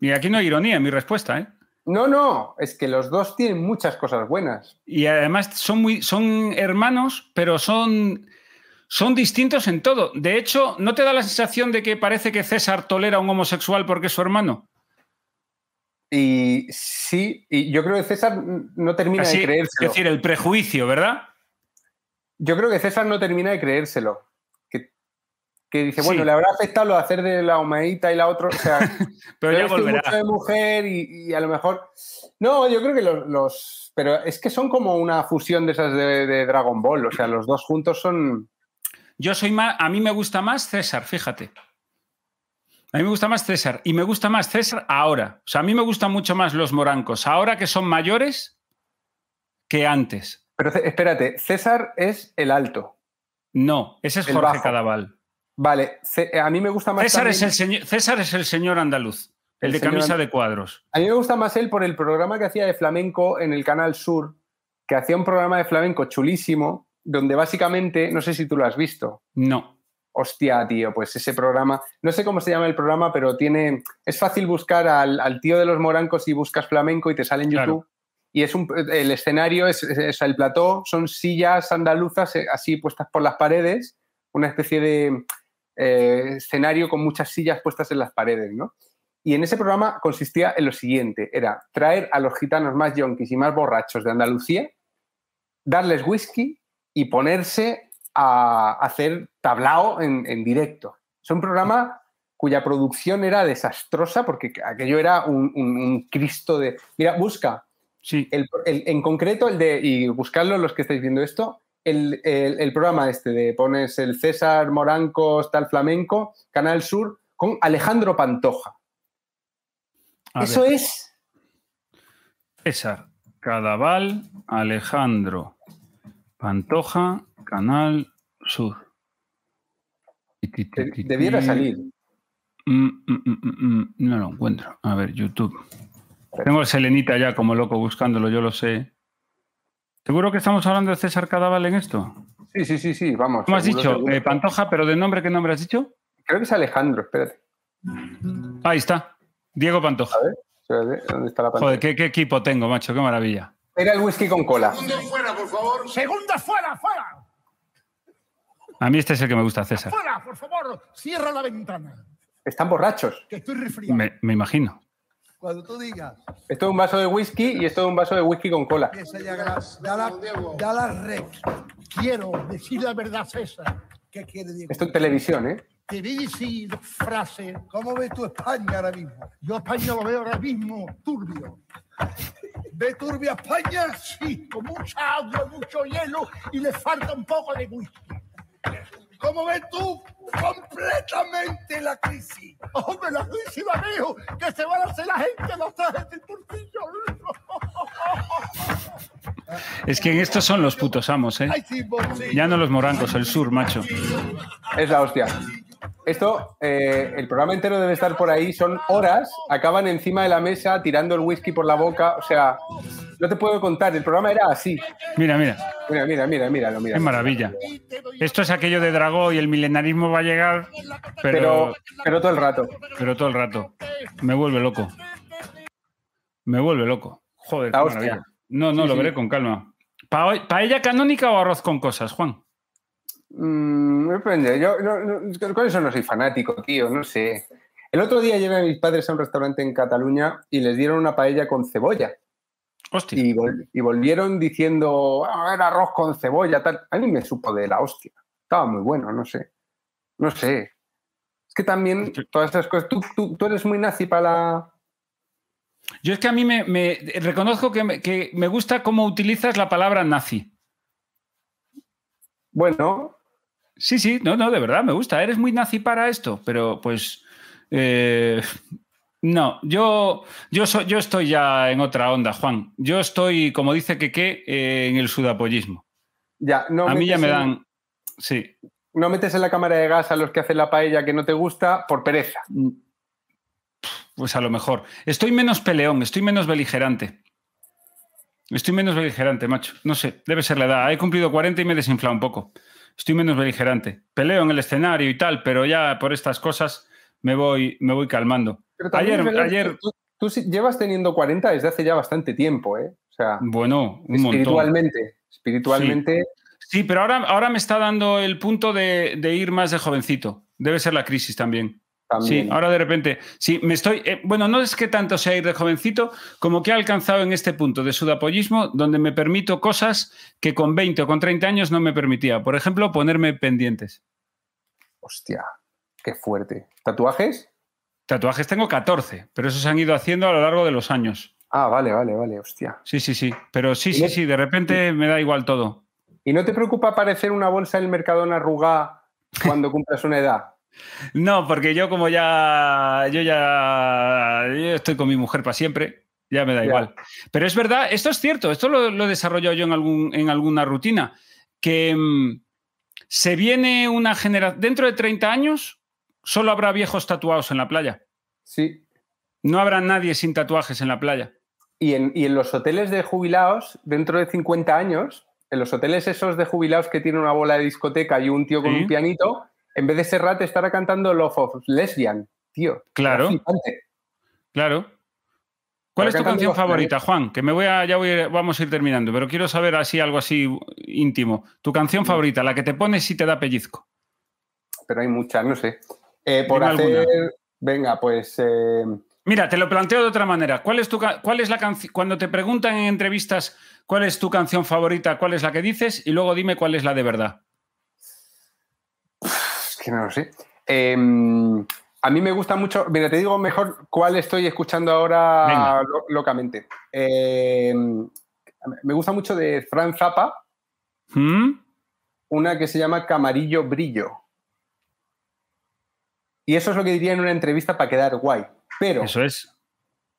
Y aquí no hay ironía en mi respuesta, ¿eh? No, no, es que los dos tienen muchas cosas buenas. Y además son muy, son hermanos, pero son, son distintos en todo. De hecho, ¿no te da la sensación de que parece que César tolera a un homosexual porque es su hermano? Y sí, y yo creo que César no termina de creérselo. Es decir, el prejuicio, ¿verdad? Yo creo que César no termina de creérselo. Que, dice, bueno, le habrá afectado lo de hacer de la omeita y la otra. O sea, pero volverá. de mujer y, a lo mejor. No, yo creo que los, Pero es que son como una fusión de esas de, de Dragon Ball. O sea, los dos juntos son. Yo soy más. A mí me gusta más César, fíjate. A mí me gusta más César y me gusta más César ahora. O sea, a mí me gustan mucho más los morancos ahora que son mayores que antes. Pero espérate, César es el alto. No, ese es Jorge Cadaval. Vale, eh, a mí me gusta más. César, es, el señor, César es el señor andaluz, el, de camisa de cuadros. A mí me gusta más él por el programa que hacía de flamenco en el Canal Sur, que hacía un programa de flamenco chulísimo, donde básicamente, no sé si tú lo has visto. No hostia, tío, pues ese programa, no sé cómo se llama el programa, pero tiene, es fácil buscar al, tío de los morancos y buscas flamenco y te sale en YouTube. Y es un, el escenario, es, el plató, son sillas andaluzas eh, así puestas por las paredes, una especie de eh, escenario con muchas sillas puestas en las paredes, ¿no? Y en ese programa consistía en lo siguiente, era traer a los gitanos más yonkis y más borrachos de Andalucía, darles whisky y ponerse a hacer tablao en, directo. Es un programa cuya producción era desastrosa porque aquello era un, Cristo de... Mira, busca. Sí. en concreto, el de... Y buscarlo los que estáis viendo esto. El, programa este de pones el César Morancos, tal flamenco, Canal Sur, con Alejandro Pantoja. Eso es... César, Cadaval, Alejandro, Pantoja, Canal Sur. Debiera salir. Mm, mm, mm, no lo encuentro. A ver, YouTube. Tengo el Selenita ya como loco buscándolo, yo lo sé. ¿Seguro que estamos hablando de César Cadaval en esto? Sí, sí, sí, sí, vamos. ¿Cómo has dicho? Eh, Pantoja, pero de nombre, ¿qué nombre has dicho? Creo que es Alejandro, espérate. Ahí está. Diego Pantoja. ¿dónde está la Joder, ¿qué, equipo tengo, macho, qué maravilla. Era el whisky con cola. Segunda fuera, por favor. Segunda fuera, fuera. A mí este es el que me gusta, César. ¡Fuera, por favor! ¡Cierra la ventana! Están borrachos. Que estoy resfriado. Me, imagino. Cuando tú digas. Esto es un vaso de whisky y esto es un vaso de whisky con cola. ya, la, da la Quiero decir la verdad, César. ¿Qué quiere decir? Esto en televisión, ¿eh? Te voy a decir frase. ¿Cómo ves tú España ahora mismo? Yo España lo veo ahora mismo turbio. ¿Ve a España? Sí, con mucha agua, mucho hielo y le falta un poco de whisky. Como ves tú, completamente la crisis. Hombre, la crisis, dijo, que se van a hacer la gente los trajes de Turquillo. Es que estos son los putos amos, ¿eh? Ya no los morancos, el sur, macho. Es la hostia. Esto, eh, el programa entero debe estar por ahí, son horas, acaban encima de la mesa tirando el whisky por la boca, o sea, no te puedo contar, el programa era así. Mira, mira. Mira, mira, mira, mira. Es maravilla. Esto es aquello de Dragó y el milenarismo va a llegar, pero, pero, todo el rato. Pero todo el rato. Me vuelve loco. Me vuelve loco. Joder, No, no, lo veré con calma. ¿Paella canónica o arroz con cosas, Juan? Mm, depende. Yo, con eso no soy fanático, tío, no sé. El otro día llevé a mis padres a un restaurante en Cataluña y les dieron una paella con cebolla. Hostia. Y, volvieron diciendo, ah, era arroz con cebolla, tal. A mí me supo de la hostia. Estaba muy bueno, no sé. No sé. Es que también todas estas cosas. Tú, eres muy nazi para la. Yo es que a mí me, reconozco que que me gusta cómo utilizas la palabra nazi. Bueno, Sí, sí, no, no, de verdad, me gusta. Eres muy nazi para esto, pero pues. Eh, no, yo, yo, yo estoy ya en otra onda, Juan. Yo estoy, como dice que qué, eh, en el sudapollismo. Ya, no. A mí ya me dan. sí. No metes en la cámara de gas a los que hacen la paella que no te gusta por pereza. Mm, pues a lo mejor. Estoy menos peleón, estoy menos beligerante. Estoy menos beligerante, macho. No sé, debe ser la edad. He cumplido 40 y me he desinflado un poco estoy menos beligerante. Peleo en el escenario y tal, pero ya por estas cosas me voy, me voy calmando. ayer, ayer... Tú, llevas teniendo 40 desde hace ya bastante tiempo, ¿eh? O sea, bueno, un espiritualmente, montón. espiritualmente. Sí. pero ahora, ahora me está dando el punto de ir más de jovencito. Debe ser la crisis también. Sí, ahora de repente, sí, me estoy, eh, bueno, no es que tanto sea ir de jovencito, como que he alcanzado en este punto de sudapollismo donde me permito cosas que con 20 o con 30 años no me permitía. Por ejemplo, ponerme pendientes. Hostia, qué fuerte. ¿Tatuajes? Tatuajes tengo 14, pero esos se han ido haciendo a lo largo de los años. Ah, vale, vale, vale, hostia. Sí, sí, sí, pero sí, sí, sí, de repente me da igual todo. ¿Y no te preocupa aparecer una bolsa en el mercado en arrugada cuando cumplas una edad? No, porque yo como ya, yo ya estoy con mi mujer para siempre, ya me da igual. Pero es verdad, esto es cierto, esto lo, lo he desarrollado yo en, algún, en alguna rutina, que mm, se viene una generación, dentro de 30 años solo habrá viejos tatuados en la playa. Sí. No habrá nadie sin tatuajes en la playa. Y en, los hoteles de jubilados, dentro de 50 años, en los hoteles esos de jubilados que tienen una bola de discoteca y un tío con un pianito, en vez de Serrat estará cantando Love of Lesbian, tío. Claro. Claro. ¿Cuál es tu canción favorita, Juan? Que me voy a, ya vamos a ir terminando, pero quiero saber así algo así íntimo. Tu canción mm. favorita, la que te pones si te da pellizco. Pero hay muchas, no sé. Eh, por hacer, venga, pues. Eh, Mira, te lo planteo de otra manera. ¿Cuál es tu, cuál es la canción? Cuando te preguntan en entrevistas cuál es tu canción favorita, cuál es la que dices y luego dime cuál es la de verdad que no lo sé. Em, a mí me gusta mucho. Mira, te digo mejor cuál estoy escuchando ahora locamente. Em, me gusta mucho de Fran Zappa. ¿Mm? Una que se llama Camarillo Brillo. Y eso es lo que diría en una entrevista para quedar guay. Pero. Eso es.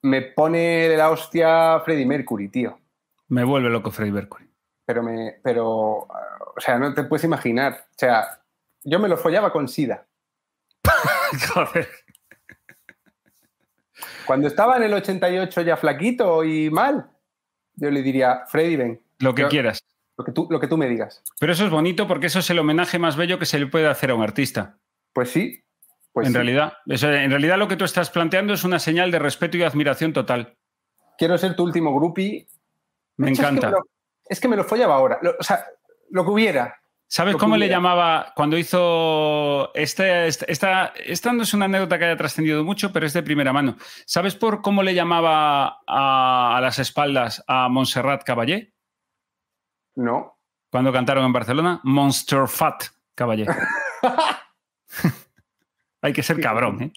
Me pone de la hostia Freddie Mercury, tío. Me vuelve loco Freddie Mercury. Pero me. Pero. O sea, no te puedes imaginar. O sea, yo me lo follaba con sida. Cuando estaba en el 88 ya flaquito y mal, yo le diría, Freddy, ven. Lo que quieras. Lo que, tú, lo que tú me digas. Pero eso es bonito porque eso es el homenaje más bello que se le puede hacer a un artista. Pues sí. Pues en, Realidad, en realidad lo que tú estás planteando es una señal de respeto y admiración total. Quiero ser tu último groupie. Me encanta. Es que me lo, follaba ahora. o sea, lo que hubiera. ¿Sabes cómo le llamaba cuando hizo este, este, esta, no es una anécdota que haya trascendido mucho, pero es de primera mano. ¿Sabes por cómo le llamaba a, las espaldas a Montserrat Caballé? No. Cuando cantaron en Barcelona, Monster Fat Caballé. Hay que ser cabrón, ¿eh?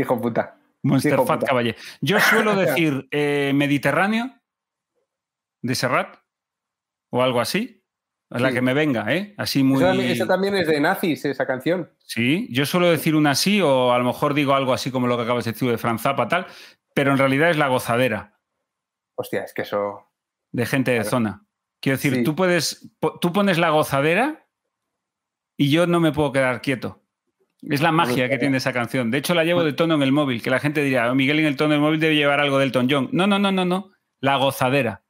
hijo puta. Monster Fat Caballé. Yo suelo decir eh, Mediterráneo de Serrat o algo así es la que me venga, ¿eh? Así muy. Esa, también es de nazis, esa canción. Sí, yo suelo decir una así, o a lo mejor digo algo así como lo que acabas de decir de Franz Zappa, tal, pero en realidad es la gozadera. Hostia, es que eso. De gente de zona. Quiero decir, tú puedes. Tú pones la gozadera y yo no me puedo quedar quieto. Es la magia que tiene esa canción. De hecho, la llevo de tono en el móvil, que la gente diría, oh, Miguel en el tono del móvil debe llevar algo del Ton No, no, no, no, no. La gozadera.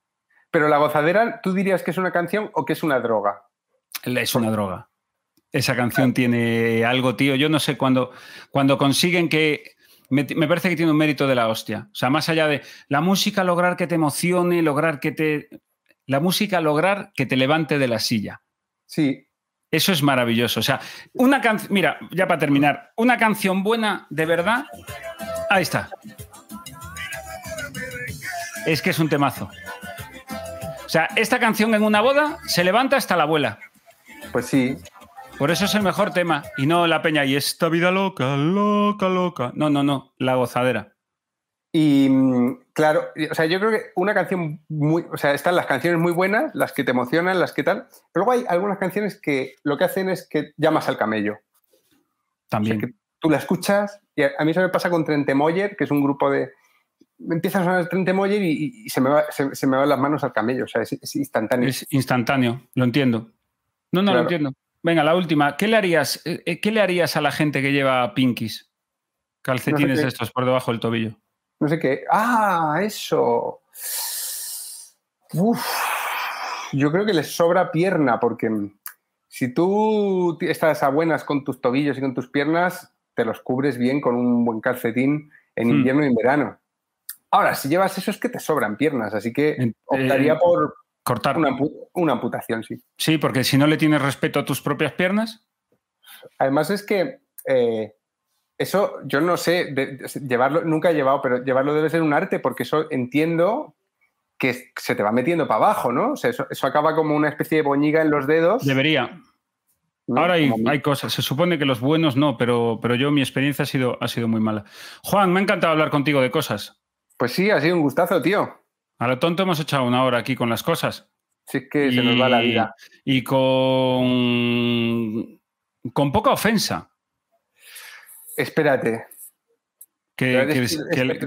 Pero la gozadera, ¿tú dirías que es una canción o que es una droga? Es una droga. Esa canción tiene algo, tío. Yo no sé cuando, cuando consiguen que. Me, me, parece que tiene un mérito de la hostia. O sea, más allá de la música, lograr que te emocione, lograr que te. La música, lograr que te levante de la silla. Sí. Eso es maravilloso. O sea, una canción. Mira, ya para terminar, una canción buena de verdad. Ahí está. Es que es un temazo. O sea, esta canción en una boda se levanta hasta la abuela. Pues sí. Por eso es el mejor tema. Y no la peña y esta vida loca, loca, loca. No, no, no. La gozadera. Y mm, claro, o sea, yo creo que una canción muy. O sea, están las canciones muy buenas, las que te emocionan, las que tal. Pero luego hay algunas canciones que lo que hacen es que llamas al camello. También. tú la escuchas. Y a mí eso me pasa con Trentemoyer, que es un grupo de, empieza a sonar el y, se, me van las manos al camello. O sea, es, instantáneo. Es instantáneo, lo entiendo. No, no, lo entiendo. Venga, la última. ¿Qué le harías, eh, eh, ¿qué le harías a la gente que lleva pinkies? Calcetines estos por debajo del tobillo. No sé qué. ¡Ah! Eso. Yo creo que les sobra pierna, porque mm, si tú estás a buenas con tus tobillos y con tus piernas, te los cubres bien con un buen calcetín en hmm. invierno y en verano. Ahora, si llevas eso es que te sobran piernas, así que em, optaría eh, por cortar una, amputación, sí. Sí, porque si no le tienes respeto a tus propias piernas. Además es que eh, eso yo no sé, llevarlo, nunca he llevado, pero llevarlo debe ser un arte, porque eso entiendo que se te va metiendo para abajo, ¿no? O sea, eso, acaba como una especie de boñiga en los dedos. Debería. Mm, Ahora hay, cosas, se supone que los buenos no, pero, pero yo mi experiencia ha sido, ha sido muy mala. Juan, me ha encantado hablar contigo de cosas. Pues sí, ha sido un gustazo, tío. A lo tonto hemos echado una hora aquí con las cosas. Sí, es que se nos va la vida. Y con, con poca ofensa. Espérate. Que,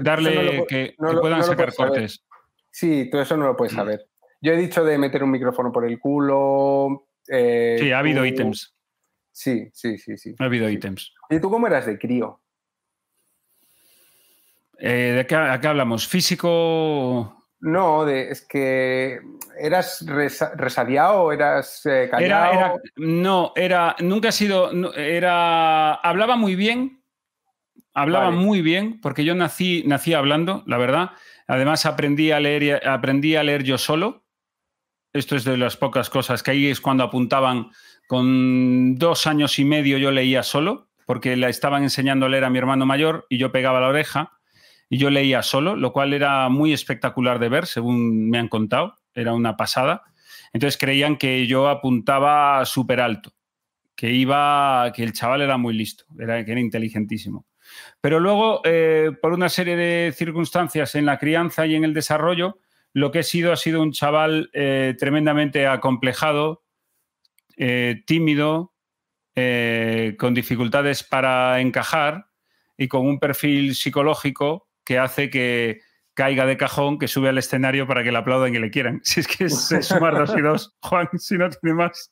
darle que, puedan sacar cortes. Sí, tú eso no lo puedes mm. saber. Yo he dicho de meter un micrófono por el culo. Eh, sí, ha habido ítems. Sí, sí, sí, sí. Ha habido ítems. ¿Y tú cómo eras de crío? Eh, ¿De qué, hablamos? ¿Físico? No, es que eras resaliado eras eh, no, era, nunca ha sido, era, hablaba muy bien, hablaba muy bien, porque yo nací, hablando, la verdad. Además aprendí a leer, aprendí a leer yo solo. Esto es de las pocas cosas que ahí es cuando apuntaban con dos años y medio yo leía solo, porque la estaban enseñando a leer a mi hermano mayor y yo pegaba la oreja y yo leía solo, lo cual era muy espectacular de ver, según me han contado, era una pasada. Entonces creían que yo apuntaba súper alto, que iba, que el chaval era muy listo, era, que era inteligentísimo. Pero luego, eh, por una serie de circunstancias en la crianza y en el desarrollo, lo que he sido ha sido un chaval eh, tremendamente acomplejado, eh, tímido, con dificultades para encajar y con un perfil psicológico que hace que caiga de cajón, que sube al escenario para que le aplaudan y le quieran. Si es que es, sumar dos y dos, Juan, si no tiene más.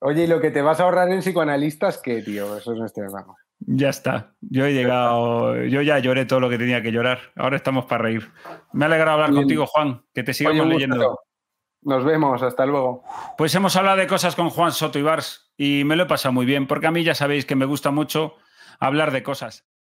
Oye, y lo que te vas a ahorrar en psicoanalistas, ¿qué, tío? Eso es nuestro vamos. Ya está. Yo he llegado. Yo ya lloré todo lo que tenía que llorar. Ahora estamos para reír. Me alegra hablar contigo, Juan. Que te sigamos leyendo. Nos vemos, hasta luego. Pues hemos hablado de cosas con Juan Soto y Bars y me lo he pasado muy bien, porque a mí ya sabéis que me gusta mucho hablar de cosas.